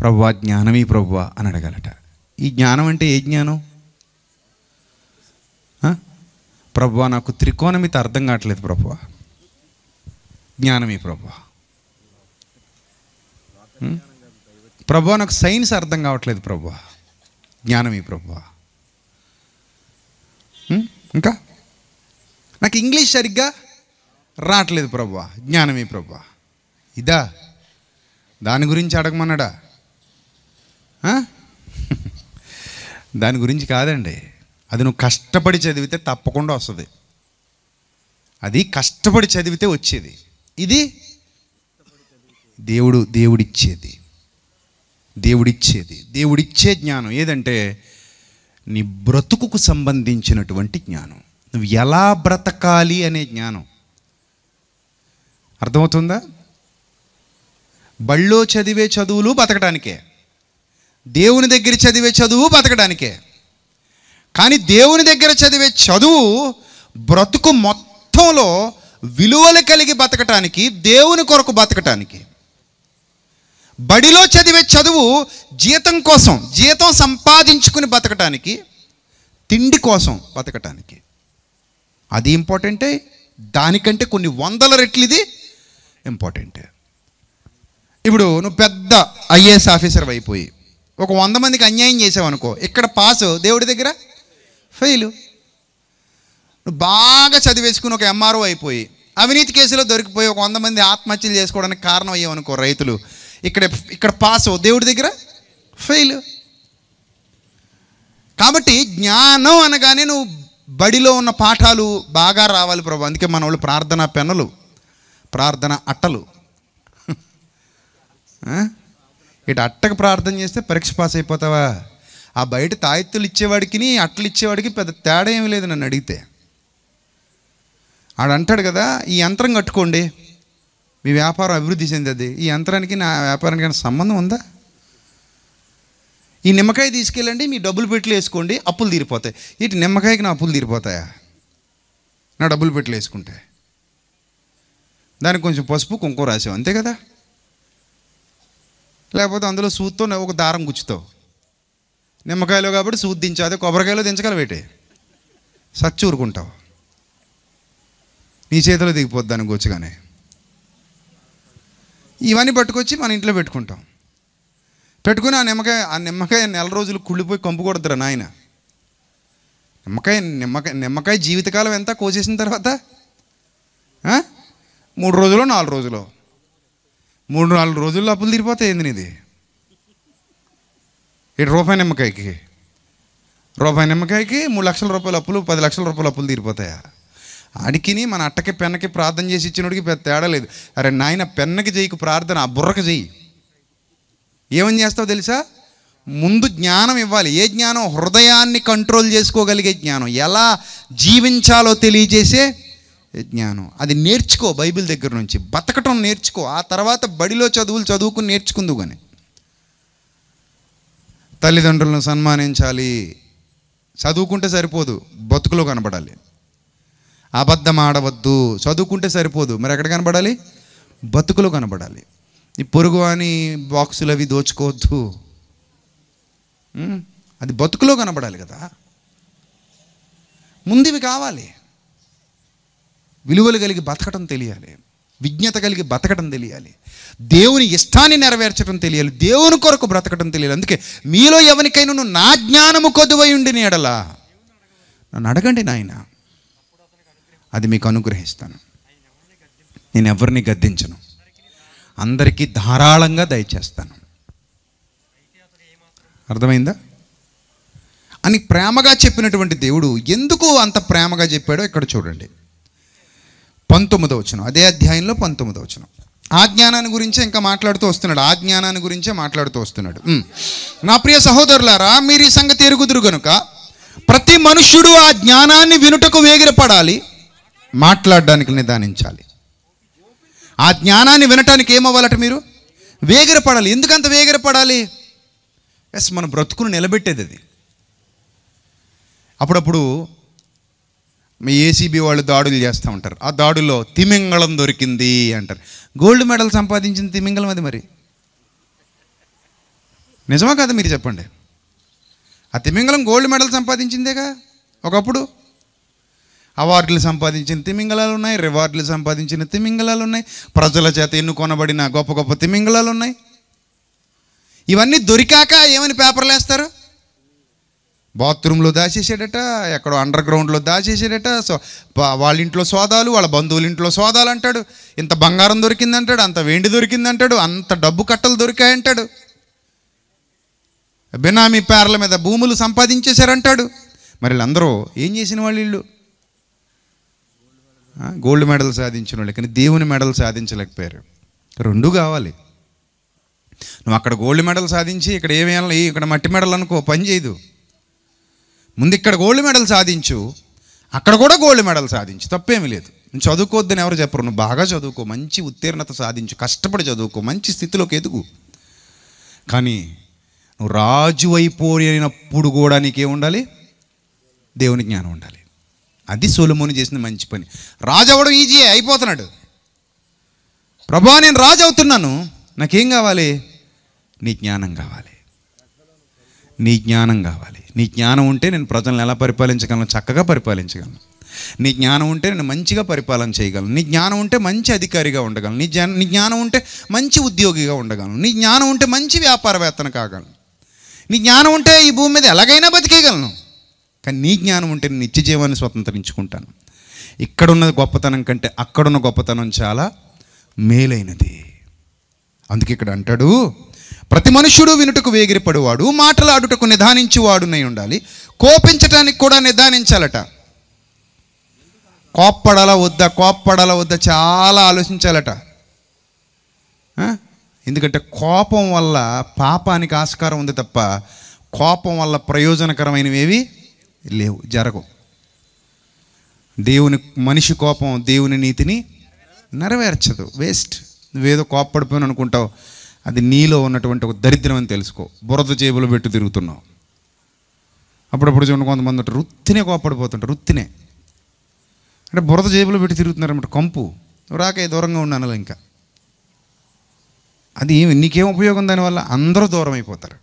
ప్రవ్వా జ్ఞానమీ ప్రవ్వా అని అడగాలట ఈ జ్ఞానం అంటే ఏ జ్ఞానం ప్రభు నాకు మీద అర్థం కావట్లేదు ప్రభు జ్ఞానమే ప్రభు ప్రభు నాకు సైన్స్ అర్థం కావట్లేదు ప్రభు జ్ఞానమే ప్రభు ఇంకా నాకు ఇంగ్లీష్ సరిగ్గా రావట్లేదు ప్రభు జ్ఞానమే ప్రభు ఇదా దాని గురించి అడగమన్నాడా దాని గురించి కాదండి అది నువ్వు కష్టపడి చదివితే తప్పకుండా వస్తుంది అది కష్టపడి చదివితే వచ్చేది ఇది దేవుడు దేవుడిచ్చేది దేవుడిచ్చేది దేవుడిచ్చే జ్ఞానం ఏదంటే నీ బ్రతుకుకు సంబంధించినటువంటి జ్ఞానం నువ్వు ఎలా బ్రతకాలి అనే జ్ఞానం అర్థమవుతుందా బళ్ళో చదివే చదువులు బతకడానికే దేవుని దగ్గర చదివే చదువు బతకడానికే కానీ దేవుని దగ్గర చదివే చదువు బ్రతుకు మొత్తంలో విలువలు కలిగి బతకటానికి దేవుని కొరకు బతకటానికి బడిలో చదివే చదువు జీతం కోసం జీతం సంపాదించుకుని బతకటానికి తిండి కోసం బతకటానికి అది ఇంపార్టెంటే దానికంటే కొన్ని వందల రెట్లు ఇది ఇంపార్టెంటే ఇప్పుడు నువ్వు పెద్ద ఐఏఎస్ ఆఫీసర్ అయిపోయి ఒక వంద మందికి అన్యాయం చేసావనుకో ఇక్కడ పాస్ దేవుడి దగ్గర ఫెయిల్ నువ్వు బాగా చదివేసుకుని ఒక ఎంఆర్ఓ అయిపోయి అవినీతి కేసులో దొరికిపోయి ఒక వంద మంది ఆత్మహత్యలు చేసుకోవడానికి కారణం అయ్యేవనుకో రైతులు ఇక్కడ ఇక్కడ పాస్ దేవుడి దగ్గర ఫెయిల్ కాబట్టి జ్ఞానం అనగానే నువ్వు బడిలో ఉన్న పాఠాలు బాగా రావాలి ప్రభు అందుకే మన వాళ్ళు ప్రార్థన పెన్నులు ప్రార్థన అట్టలు ఇటు అట్టకు ప్రార్థన చేస్తే పరీక్ష పాస్ అయిపోతావా ఆ బయట తాయెత్తులు ఇచ్చేవాడికి అట్లు ఇచ్చేవాడికి పెద్ద తేడా ఏమి లేదు నన్ను అడిగితే ఆడంటాడు కదా ఈ యంత్రం కట్టుకోండి మీ వ్యాపారం అభివృద్ధి చెందది ఈ యంత్రానికి నా వ్యాపారానికి సంబంధం ఉందా ఈ నిమ్మకాయ తీసుకెళ్ళండి మీ డబ్బులు పెట్టి వేసుకోండి అప్పులు తీరిపోతాయి ఇటు నిమ్మకాయకి నా అప్పులు తీరిపోతాయా నా డబ్బులు పెట్టి వేసుకుంటే దానికి కొంచెం పసుపు కుంకుమ రాసావు అంతే కదా లేకపోతే అందులో సూత్తో ఒక దారం గుచ్చుతావు నిమ్మకాయలు కాబట్టి సూత్ దించావు అదే కొబ్బరికాయలో దించగలవేటే సచ్చి ఊరుకుంటావు నీ చేతిలో దిగిపోద్ది దాని గుచ్చగానే ఇవన్నీ పట్టుకొచ్చి మన ఇంట్లో పెట్టుకుంటాం పెట్టుకుని ఆ నిమ్మకాయ ఆ నిమ్మకాయ నెల రోజులు కుళ్ళిపోయి కంపుకొడతారు నాయన నిమ్మకాయ నిమ్మకాయ నిమ్మకాయ జీవితకాలం ఎంత కోసేసిన తర్వాత మూడు రోజులు నాలుగు రోజులు మూడు నాలుగు రోజుల్లో అప్పులు తీరిపోతాయి ఏంది ఇది ఇటు రూపాయి నిమ్మకాయకి రూపాయి నిమ్మకాయకి మూడు లక్షల రూపాయల అప్పులు పది లక్షల రూపాయల అప్పులు తీరిపోతాయా అడికిని మన అట్టకి పెన్నకి ప్రార్థన చేసి ఇచ్చినోడికి పెద్ద తేడా లేదు అరే నాయన పెన్నకి చేయకు ప్రార్థన ఆ బుర్రకు చెయ్యి ఏమని చేస్తావు తెలుసా ముందు జ్ఞానం ఇవ్వాలి ఏ జ్ఞానం హృదయాన్ని కంట్రోల్ చేసుకోగలిగే జ్ఞానం ఎలా జీవించాలో తెలియజేసే జ్ఞానం అది నేర్చుకో బైబిల్ దగ్గర నుంచి బతకటం నేర్చుకో ఆ తర్వాత బడిలో చదువులు చదువుకుని నేర్చుకుందు కానీ తల్లిదండ్రులను సన్మానించాలి చదువుకుంటే సరిపోదు బతుకులో కనబడాలి అబద్ధం ఆడవద్దు చదువుకుంటే సరిపోదు మరి ఎక్కడ కనబడాలి బతుకులో కనబడాలి ఈ పొరుగు అని బాక్సులు అవి దోచుకోవద్దు అది బతుకులో కనబడాలి కదా ఇవి కావాలి విలువలు కలిగి బతకటం తెలియాలి విజ్ఞత కలిగి బతకటం తెలియాలి దేవుని ఇష్టాన్ని నెరవేర్చడం తెలియాలి దేవుని కొరకు బ్రతకటం తెలియాలి అందుకే మీలో ఎవరికైనా నువ్వు నా జ్ఞానము కొద్దువై ఉండి నేడలా నన్ను అడగండి నాయన అది మీకు అనుగ్రహిస్తాను నేను ఎవరిని గద్దించను అందరికీ ధారాళంగా దయచేస్తాను అర్థమైందా అని ప్రేమగా చెప్పినటువంటి దేవుడు ఎందుకు అంత ప్రేమగా చెప్పాడో ఇక్కడ చూడండి పంతొమ్మిదో వచ్చిన అదే అధ్యాయంలో పంతొమ్మిదో వచ్చిన ఆ జ్ఞానాన్ని గురించే ఇంకా మాట్లాడుతూ వస్తున్నాడు ఆ జ్ఞానాన్ని గురించే మాట్లాడుతూ వస్తున్నాడు నా ప్రియ సహోదరులారా మీరు ఈ సంగతి ఎరుగుదురు గనుక ప్రతి మనుష్యుడు ఆ జ్ఞానాన్ని వినుటకు వేగిరపడాలి మాట్లాడడానికి నిదానించాలి ఆ జ్ఞానాన్ని వినటానికి ఏమవ్వాలట మీరు వేగిరపడాలి ఎందుకంత వేగిరపడాలి ఎస్ మన బ్రతుకును నిలబెట్టేది అది అప్పుడప్పుడు మీ ఏసీబీ వాళ్ళు దాడులు చేస్తూ ఉంటారు ఆ దాడులో తిమింగళం దొరికింది అంటారు గోల్డ్ మెడల్ సంపాదించిన తిమింగళం అది మరి నిజమా కాదు మీరు చెప్పండి ఆ తిమింగళం గోల్డ్ మెడల్ సంపాదించిందేగా ఒకప్పుడు అవార్డులు సంపాదించిన తిమింగళాలు ఉన్నాయి రివార్డులు సంపాదించిన తిమింగళాలు ఉన్నాయి ప్రజల చేత ఎన్నుకొనబడిన గొప్ప గొప్ప తిమింగళాలు ఉన్నాయి ఇవన్నీ దొరికాక ఏమని పేపర్లు వేస్తారు బాత్రూంలో దాచేసాడట ఎక్కడో అండర్ గ్రౌండ్లో దాచేసాడట సో వాళ్ళ ఇంట్లో సోదాలు వాళ్ళ బంధువుల ఇంట్లో సోదాలు అంటాడు ఇంత బంగారం దొరికిందంటాడు అంత వెండి దొరికిందంటాడు అంత డబ్బు కట్టలు దొరికాయంటాడు బినామీ పేర్ల మీద భూములు సంపాదించేశారంటాడు మరి వీళ్ళందరూ ఏం చేసిన వాళ్ళు ఇల్లు గోల్డ్ మెడల్ సాధించిన వాళ్ళు కానీ దేవుని మెడల్ సాధించలేకపోయారు రెండు కావాలి నువ్వు అక్కడ గోల్డ్ మెడల్ సాధించి ఇక్కడ ఏమేయాలి ఇక్కడ మట్టి మెడల్ అనుకో పని చేయదు ముందు ఇక్కడ గోల్డ్ మెడల్ సాధించు అక్కడ కూడా గోల్డ్ మెడల్ సాధించు తప్పేమీ లేదు నువ్వు చదువుకోవద్దని ఎవరు చెప్పరు నువ్వు బాగా చదువుకో మంచి ఉత్తీర్ణత సాధించు కష్టపడి చదువుకో మంచి స్థితిలోకి ఎదుగు కానీ నువ్వు రాజు అయిపోయినప్పుడు కూడా ఉండాలి దేవుని జ్ఞానం ఉండాలి అది సోలమోని చేసిన మంచి పని రాజు అవ్వడం ఈజీ అయిపోతున్నాడు ప్రభా నేను రాజు అవుతున్నాను నాకేం కావాలి నీ జ్ఞానం కావాలి నీ జ్ఞానం కావాలి నీ జ్ఞానం ఉంటే నేను ప్రజలను ఎలా పరిపాలించగలను చక్కగా పరిపాలించగలను నీ జ్ఞానం ఉంటే నేను మంచిగా పరిపాలన చేయగలను నీ జ్ఞానం ఉంటే మంచి అధికారిగా ఉండగలను నీ జ్ఞా నీ జ్ఞానం ఉంటే మంచి ఉద్యోగిగా ఉండగలను నీ జ్ఞానం ఉంటే మంచి వ్యాపారవేత్తన కాగలను నీ జ్ఞానం ఉంటే ఈ భూమి మీద ఎలాగైనా బతికేయగలను కానీ నీ జ్ఞానం ఉంటే నేను నిత్య జీవాన్ని స్వతంత్రించుకుంటాను ఇక్కడున్న గొప్పతనం కంటే అక్కడున్న గొప్పతనం చాలా మేలైనది అందుకే ఇక్కడ అంటాడు ప్రతి మనుషుడు వినుటకు వేగిరిపడువాడు నిధానించి నిదానించువాడునై ఉండాలి కోపించటానికి కూడా నిదానించాలట కోప్పడల వద్దా కోప్పడల వద్దా చాలా ఆలోచించాలట ఎందుకంటే కోపం వల్ల పాపానికి ఆస్కారం ఉంది తప్ప కోపం వల్ల ప్రయోజనకరమైనవి ఏవి లేవు జరగవు దేవుని మనిషి కోపం దేవుని నీతిని నెరవేర్చదు వేస్ట్ నువ్వేదో కోప్పడిపోయిన అనుకుంటావు అది నీలో ఉన్నటువంటి ఒక దరిద్రం అని తెలుసుకో బురద జేబులో పెట్టి తిరుగుతున్నావు అప్పుడప్పుడు చూడండి కొంతమంది ఉంటారు రుత్తినే కోపడిపోతుంటారు రుత్తినే అంటే బురద జేబులు పెట్టి తిరుగుతున్నారన్నమాట కంపు రాక దూరంగా ఉన్నాను ఇంకా అది ఏమి నీకేం ఉపయోగం దానివల్ల అందరూ దూరం అయిపోతారు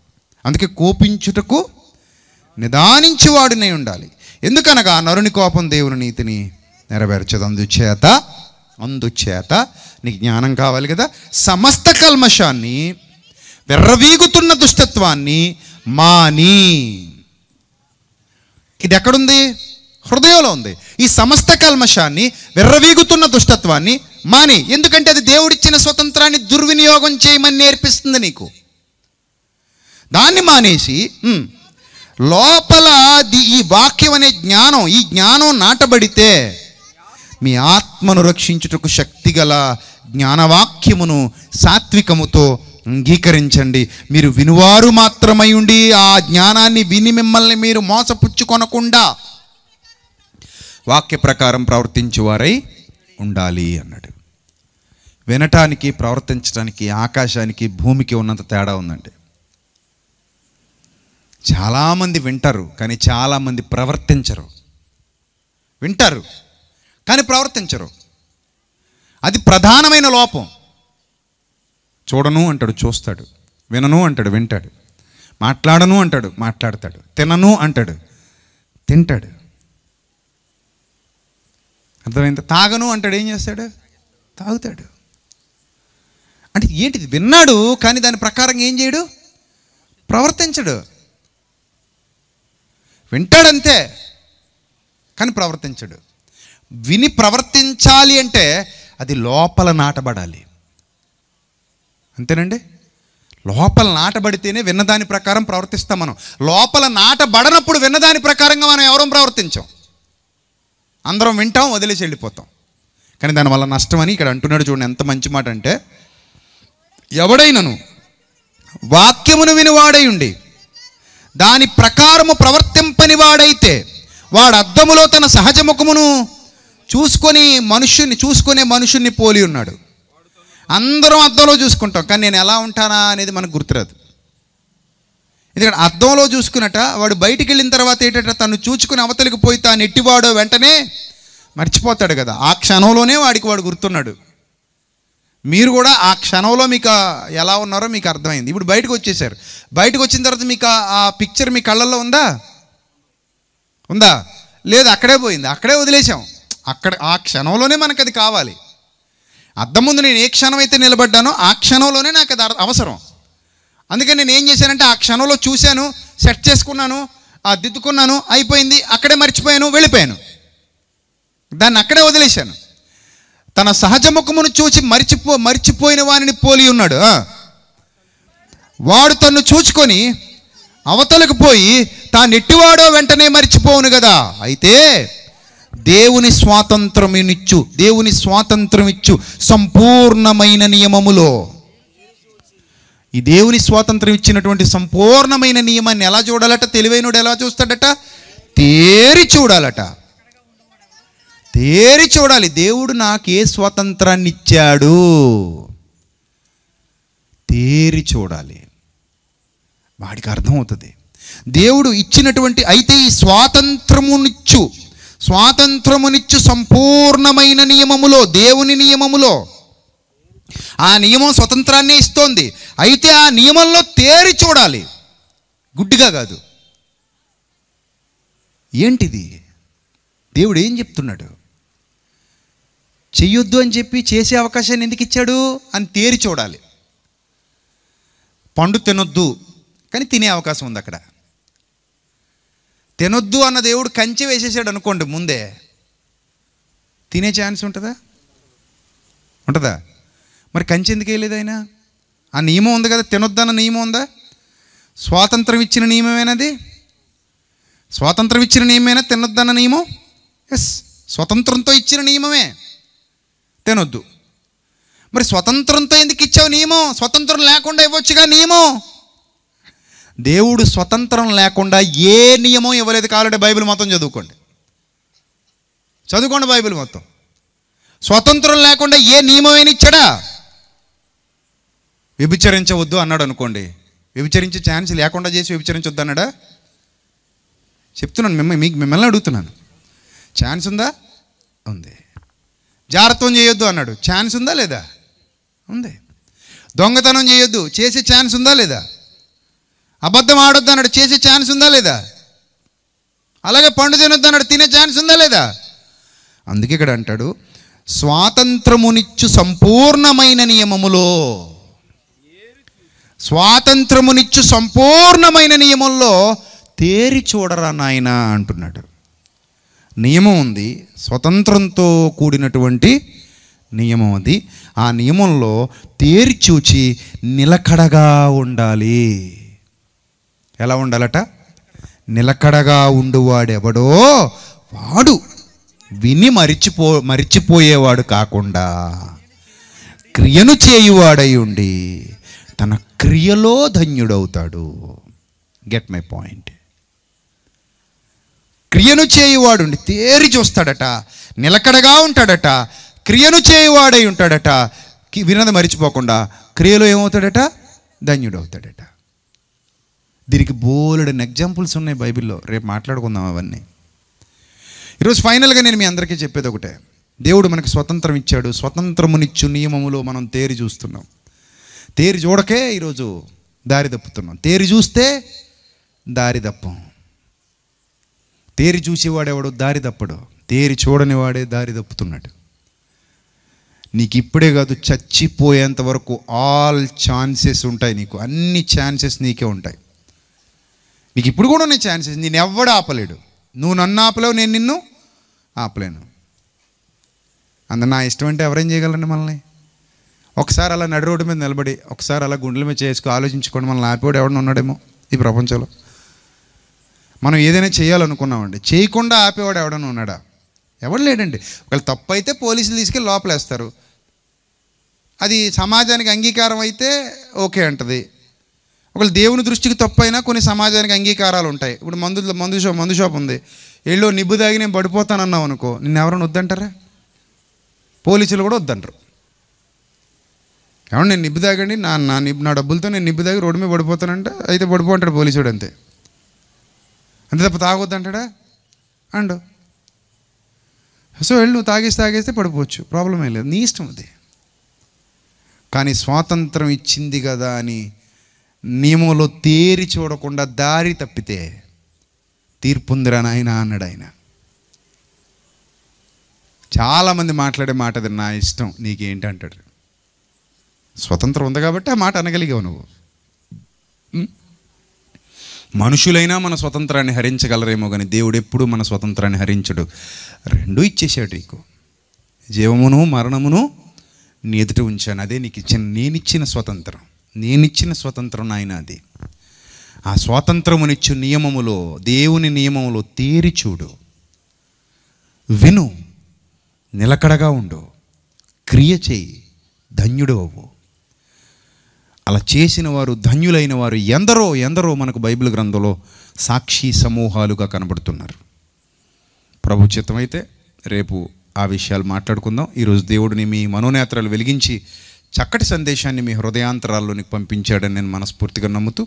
అందుకే కోపించుటకు నిదానించేవాడినై ఉండాలి ఎందుకనగా నరుని కోపం దేవుని నీతిని నెరవేర్చదు అందుచేత అందుచేత నీకు జ్ఞానం కావాలి కదా సమస్త కల్మషాన్ని విర్రవీగుతున్న దుష్టత్వాన్ని మాని ఇది ఎక్కడుంది హృదయంలో ఉంది ఈ సమస్త కల్మషాన్ని విర్రవీగుతున్న దుష్టత్వాన్ని మాని ఎందుకంటే అది దేవుడిచ్చిన స్వతంత్రాన్ని దుర్వినియోగం చేయమని నేర్పిస్తుంది నీకు దాన్ని మానేసి లోపల ఈ వాక్యం అనే జ్ఞానం ఈ జ్ఞానం నాటబడితే మీ ఆత్మను రక్షించుటకు శక్తిగల జ్ఞానవాక్యమును సాత్వికముతో అంగీకరించండి మీరు వినువారు మాత్రమై ఉండి ఆ జ్ఞానాన్ని విని మిమ్మల్ని మీరు మోసపుచ్చుకొనకుండా వాక్య ప్రకారం ప్రవర్తించేవారై ఉండాలి అన్నాడు వినటానికి ప్రవర్తించడానికి ఆకాశానికి భూమికి ఉన్నంత తేడా ఉందండి చాలామంది వింటారు కానీ చాలామంది ప్రవర్తించరు వింటారు కానీ ప్రవర్తించరు అది ప్రధానమైన లోపం చూడను అంటాడు చూస్తాడు వినను అంటాడు వింటాడు మాట్లాడను అంటాడు మాట్లాడతాడు తినను అంటాడు తింటాడు అర్థమైంది తాగను అంటాడు ఏం చేస్తాడు తాగుతాడు అంటే ఏంటిది విన్నాడు కానీ దాని ప్రకారం ఏం చేయడు ప్రవర్తించడు వింటాడంతే కానీ ప్రవర్తించడు విని ప్రవర్తించాలి అంటే అది లోపల నాటబడాలి అంతేనండి లోపల నాటబడితేనే విన్నదాని ప్రకారం ప్రవర్తిస్తాం మనం లోపల నాటబడనప్పుడు విన్నదాని ప్రకారంగా మనం ఎవరూ ప్రవర్తించాం అందరం వింటాం వదిలేసి వెళ్ళిపోతాం కానీ దానివల్ల నష్టమని ఇక్కడ అంటున్నాడు చూడండి ఎంత మంచి మాట అంటే ఎవడైనను వాక్యమును వినివాడై ఉండి దాని ప్రకారము ప్రవర్తింపని వాడైతే వాడు అద్దములో తన సహజ ముఖమును చూసుకొని మనుషుని చూసుకునే మనుషుని పోలి ఉన్నాడు అందరం అద్దంలో చూసుకుంటాం కానీ నేను ఎలా ఉంటానా అనేది మనకు గుర్తురాదు ఎందుకంటే అద్దంలో చూసుకున్నట్ట వాడు బయటికి వెళ్ళిన తర్వాత ఏంటంటే తను చూచుకుని అవతలికి పోయి తాను ఎట్టివాడో వెంటనే మర్చిపోతాడు కదా ఆ క్షణంలోనే వాడికి వాడు గుర్తున్నాడు మీరు కూడా ఆ క్షణంలో మీకు ఎలా ఉన్నారో మీకు అర్థమైంది ఇప్పుడు బయటకు వచ్చేసారు బయటకు వచ్చిన తర్వాత మీకు ఆ పిక్చర్ మీ కళ్ళల్లో ఉందా ఉందా లేదు అక్కడే పోయింది అక్కడే వదిలేసాం అక్కడ ఆ క్షణంలోనే మనకు అది కావాలి అద్దం ముందు నేను ఏ క్షణం అయితే నిలబడ్డానో ఆ క్షణంలోనే నాకు అది అవసరం అందుకని నేను ఏం చేశానంటే ఆ క్షణంలో చూశాను సెట్ చేసుకున్నాను ఆ దిద్దుకున్నాను అయిపోయింది అక్కడే మర్చిపోయాను వెళ్ళిపోయాను దాన్ని అక్కడే వదిలేశాను తన సహజ ముఖమును చూచి మరిచిపో మరిచిపోయిన వారిని పోలి ఉన్నాడు వాడు తన్ను చూచుకొని అవతలకు పోయి తాను ఎట్టివాడో వెంటనే మరిచిపోవును కదా అయితే దేవుని స్వాతంత్రమునిచ్చు దేవుని స్వాతంత్రమిచ్చు సంపూర్ణమైన నియమములో ఈ దేవుని స్వాతంత్రం ఇచ్చినటువంటి సంపూర్ణమైన నియమాన్ని ఎలా చూడాలట తెలివైనడు ఎలా చూస్తాడట తేరి చూడాలట తేరి చూడాలి దేవుడు నాకు ఏ స్వాతంత్రాన్ని ఇచ్చాడు తేరి చూడాలి వాడికి అర్థమవుతుంది దేవుడు ఇచ్చినటువంటి అయితే ఈ స్వాతంత్రమునిచ్చు స్వాతంత్రమునిచ్చు సంపూర్ణమైన నియమములో దేవుని నియమములో ఆ నియమం స్వతంత్రాన్ని ఇస్తోంది అయితే ఆ నియమంలో తేరి చూడాలి గుడ్డిగా కాదు ఏంటిది దేవుడు ఏం చెప్తున్నాడు చెయ్యొద్దు అని చెప్పి చేసే అవకాశాన్ని ఎందుకు ఇచ్చాడు అని తేరి చూడాలి పండు తినొద్దు కానీ తినే అవకాశం ఉంది అక్కడ తినొద్దు అన్న దేవుడు కంచి వేసేసాడు అనుకోండి ముందే తినే ఛాన్స్ ఉంటుందా ఉంటుందా మరి కంచి ఎందుకు వేయలేదు ఆయన ఆ నియమం ఉంది కదా అన్న నియమం ఉందా స్వాతంత్రం ఇచ్చిన నియమమేనది స్వాతంత్రం ఇచ్చిన నియమేనా అన్న నియమం ఎస్ స్వతంత్రంతో ఇచ్చిన నియమమే తినొద్దు మరి స్వతంత్రంతో ఎందుకు ఇచ్చావు నియమం స్వతంత్రం లేకుండా ఇవ్వచ్చుగా నియమం దేవుడు స్వతంత్రం లేకుండా ఏ నియమం ఇవ్వలేదు కావాలంటే బైబిల్ మొత్తం చదువుకోండి చదువుకోండి బైబిల్ మొత్తం స్వతంత్రం లేకుండా ఏ నియమమైన ఇచ్చాడా వ్యభిచరించవద్దు అన్నాడు అనుకోండి వ్యభిచరించే ఛాన్స్ లేకుండా చేసి వ్యభిచరించొద్దు అన్నాడా చెప్తున్నాను మిమ్మల్ని మీకు మిమ్మల్ని అడుగుతున్నాను ఛాన్స్ ఉందా ఉంది జాగ్రత్తం చేయొద్దు అన్నాడు ఛాన్స్ ఉందా లేదా ఉంది దొంగతనం చేయొద్దు చేసే ఛాన్స్ ఉందా లేదా అబద్ధం ఆడొద్దు అన్నాడు చేసే ఛాన్స్ ఉందా లేదా అలాగే పండు తినొద్దు అన్నాడు తినే ఛాన్స్ ఉందా లేదా అందుకే ఇక్కడ అంటాడు స్వాతంత్రమునిచ్చు సంపూర్ణమైన నియమములో స్వాతంత్రమునిచ్చు సంపూర్ణమైన నియమంలో తేరి చూడరా నాయన అంటున్నాడు నియమం ఉంది స్వతంత్రంతో కూడినటువంటి నియమం అది ఆ నియమంలో తేరి చూచి నిలకడగా ఉండాలి ఎలా ఉండాలట నిలకడగా ఉండువాడెవడో వాడు విని మరిచిపో మరిచిపోయేవాడు కాకుండా క్రియను చేయువాడై ఉండి తన క్రియలో ధన్యుడవుతాడు గెట్ మై పాయింట్ క్రియను చేయువాడు తేరి చూస్తాడట నిలకడగా ఉంటాడట క్రియను చేయువాడై ఉంటాడట వినది మరిచిపోకుండా క్రియలో ఏమవుతాడట ధన్యుడవుతాడట దీనికి బోలెడన్ ఎగ్జాంపుల్స్ ఉన్నాయి బైబిల్లో రేపు మాట్లాడుకుందాం అవన్నీ ఈరోజు ఫైనల్గా నేను మీ అందరికీ చెప్పేది ఒకటే దేవుడు మనకు స్వతంత్రం ఇచ్చాడు స్వతంత్రమునిచ్చు నియమములో మనం తేరి చూస్తున్నాం తేరి చూడకే ఈరోజు దారి తప్పుతున్నాం తేరి చూస్తే దారి తప్పం తేరి చూసేవాడేవాడు దారి తప్పడు తేరి చూడని వాడే దారి తప్పుతున్నాడు నీకు ఇప్పుడే కాదు చచ్చిపోయేంత వరకు ఆల్ ఛాన్సెస్ ఉంటాయి నీకు అన్ని ఛాన్సెస్ నీకే ఉంటాయి నీకు ఇప్పుడు కూడా ఉన్నాయి ఛాన్సెస్ నేను ఎవడు ఆపలేడు నువ్వు నన్ను ఆపలేవు నేను నిన్ను ఆపలేను అంత నా ఇష్టం అంటే ఎవరేం చేయగలండి మనల్ని ఒకసారి అలా నడి రోడ్డు మీద నిలబడి ఒకసారి అలా గుండెల మీద చేసుకుని ఆలోచించుకోండి మనల్ని ఆపేవాడు ఎవడన్నా ఉన్నాడేమో ఈ ప్రపంచంలో మనం ఏదైనా చేయాలనుకున్నామండి చేయకుండా ఆపేవాడు ఎవడన్నా ఉన్నాడా ఎవడు లేడండి ఒకవేళ తప్పు అయితే పోలీసులు తీసుకెళ్ళి లోపలేస్తారు అది సమాజానికి అంగీకారం అయితే ఓకే అంటది ఒకళ్ళు దేవుని దృష్టికి తప్పైనా కొన్ని సమాజానికి అంగీకారాలు ఉంటాయి ఇప్పుడు మందు మందు షాప్ మందు షాప్ ఉంది ఎళ్ళో నిబ్బు తాగి నేను పడిపోతానన్నావు అనుకో నిన్ను ఎవరైనా వద్దంటారా పోలీసులు కూడా వద్దంటారు ఏమన్నా నేను నిబ్బు తాగండి నా నా నిబ్బు నా డబ్బులతో నేను నిబ్బు తాగి రోడ్డు మీద పడిపోతానంటే అయితే పడిపో అంటాడు పోలీసుడు అంతే అంతే తప్ప తాగొద్దంటాడా అండు సో వెళ్ళి నువ్వు తాగేసి తాగేస్తే పడిపోవచ్చు ప్రాబ్లం ఏం లేదు నీ ఇష్టం అది కానీ స్వాతంత్రం ఇచ్చింది కదా అని నియమంలో తేరి చూడకుండా దారి తప్పితే తీర్పుందిరా నాయన అన్నాడు ఆయన చాలామంది మాట్లాడే మాట అది నా ఇష్టం నీకేంటి అంటాడు స్వతంత్రం ఉంది కాబట్టి ఆ మాట అనగలిగావు నువ్వు మనుషులైనా మన స్వతంత్రాన్ని హరించగలరేమో కానీ దేవుడు ఎప్పుడు మన స్వతంత్రాన్ని హరించడు రెండూ ఇచ్చేసాడు నీకు జీవమును మరణమును నీ ఎదుట ఉంచాను అదే నీకు ఇచ్చిన నేనిచ్చిన స్వతంత్రం నేనిచ్చిన స్వతంత్రం నాయన అది ఆ స్వాతంత్రమునిచ్చు నియమములో దేవుని నియమములో తీరి చూడు విను నిలకడగా ఉండు క్రియ చేయి ధన్యుడు అవ్వు అలా చేసిన వారు ధన్యులైన వారు ఎందరో ఎందరో మనకు బైబిల్ గ్రంథంలో సాక్షి సమూహాలుగా కనబడుతున్నారు ప్రభు చిత్తమైతే రేపు ఆ విషయాలు మాట్లాడుకుందాం ఈరోజు దేవుడిని మీ మనోనేత్రాలు వెలిగించి చక్కటి సందేశాన్ని మీ హృదయాంతరాల్లోనికి పంపించాడని నేను మనస్ఫూర్తిగా నమ్ముతూ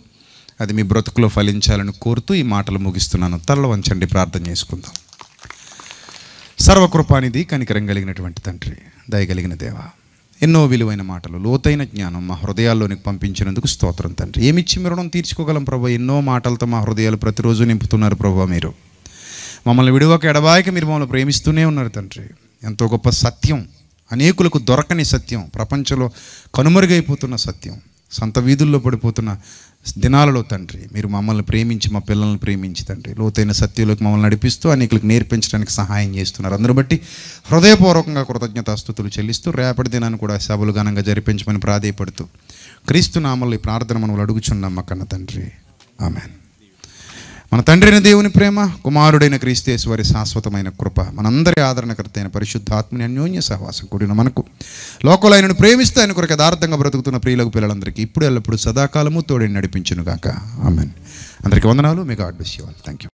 అది మీ బ్రతుకులో ఫలించాలని కోరుతూ ఈ మాటలు ముగిస్తున్నాను తల్ల వంచండి ప్రార్థన చేసుకుందాం సర్వకృపానిది కనికరం కలిగినటువంటి తండ్రి దయగలిగిన దేవ ఎన్నో విలువైన మాటలు లోతైన జ్ఞానం మా హృదయాల్లోనికి పంపించినందుకు స్తోత్రం తండ్రి ఏమిచ్చి మీ తీర్చుకోగలం ప్రభు ఎన్నో మాటలతో మా హృదయాలు ప్రతిరోజు నింపుతున్నారు ప్రభు మీరు మమ్మల్ని విడివక ఎడబాయిక మీరు మమ్మల్ని ప్రేమిస్తూనే ఉన్నారు తండ్రి ఎంతో గొప్ప సత్యం అనేకులకు దొరకని సత్యం ప్రపంచంలో కనుమరుగైపోతున్న సత్యం సంత వీధుల్లో పడిపోతున్న దినాలలో తండ్రి మీరు మమ్మల్ని ప్రేమించి మా పిల్లల్ని ప్రేమించి తండ్రి లోతైన సత్యంలోకి మమ్మల్ని నడిపిస్తూ అనేకులకు నేర్పించడానికి సహాయం చేస్తున్నారు అందరూ బట్టి హృదయపూర్వకంగా కృతజ్ఞతాస్తుతులు చెల్లిస్తూ రేపటి దినాన్ని కూడా సభలు ఘనంగా జరిపించమని ప్రాధేయపడుతూ క్రీస్తు నామల్ని ప్రార్థన మనం అడుగుచున్నాం మా కన్న తండ్రి ఆమెన్ మన తండ్రిని దేవుని ప్రేమ కుమారుడైన క్రీస్తేశ్వరి శాశ్వతమైన కృప మనందరి ఆదరణకర్త అయిన పరిశుద్ధాత్మని అన్యోన్య సహవాసం కూడిన మనకు లోకల్ ఆయనను ప్రేమిస్తే ఆయన కొరకు యథార్థంగా బ్రతుకుతున్న ప్రియులకు పిల్లలందరికీ ఇప్పుడు ఎల్లప్పుడు సదాకాలము తోడని గాక ఆమెన్ అందరికీ వందనాలు మీకు చేయాలి థ్యాంక్ యూ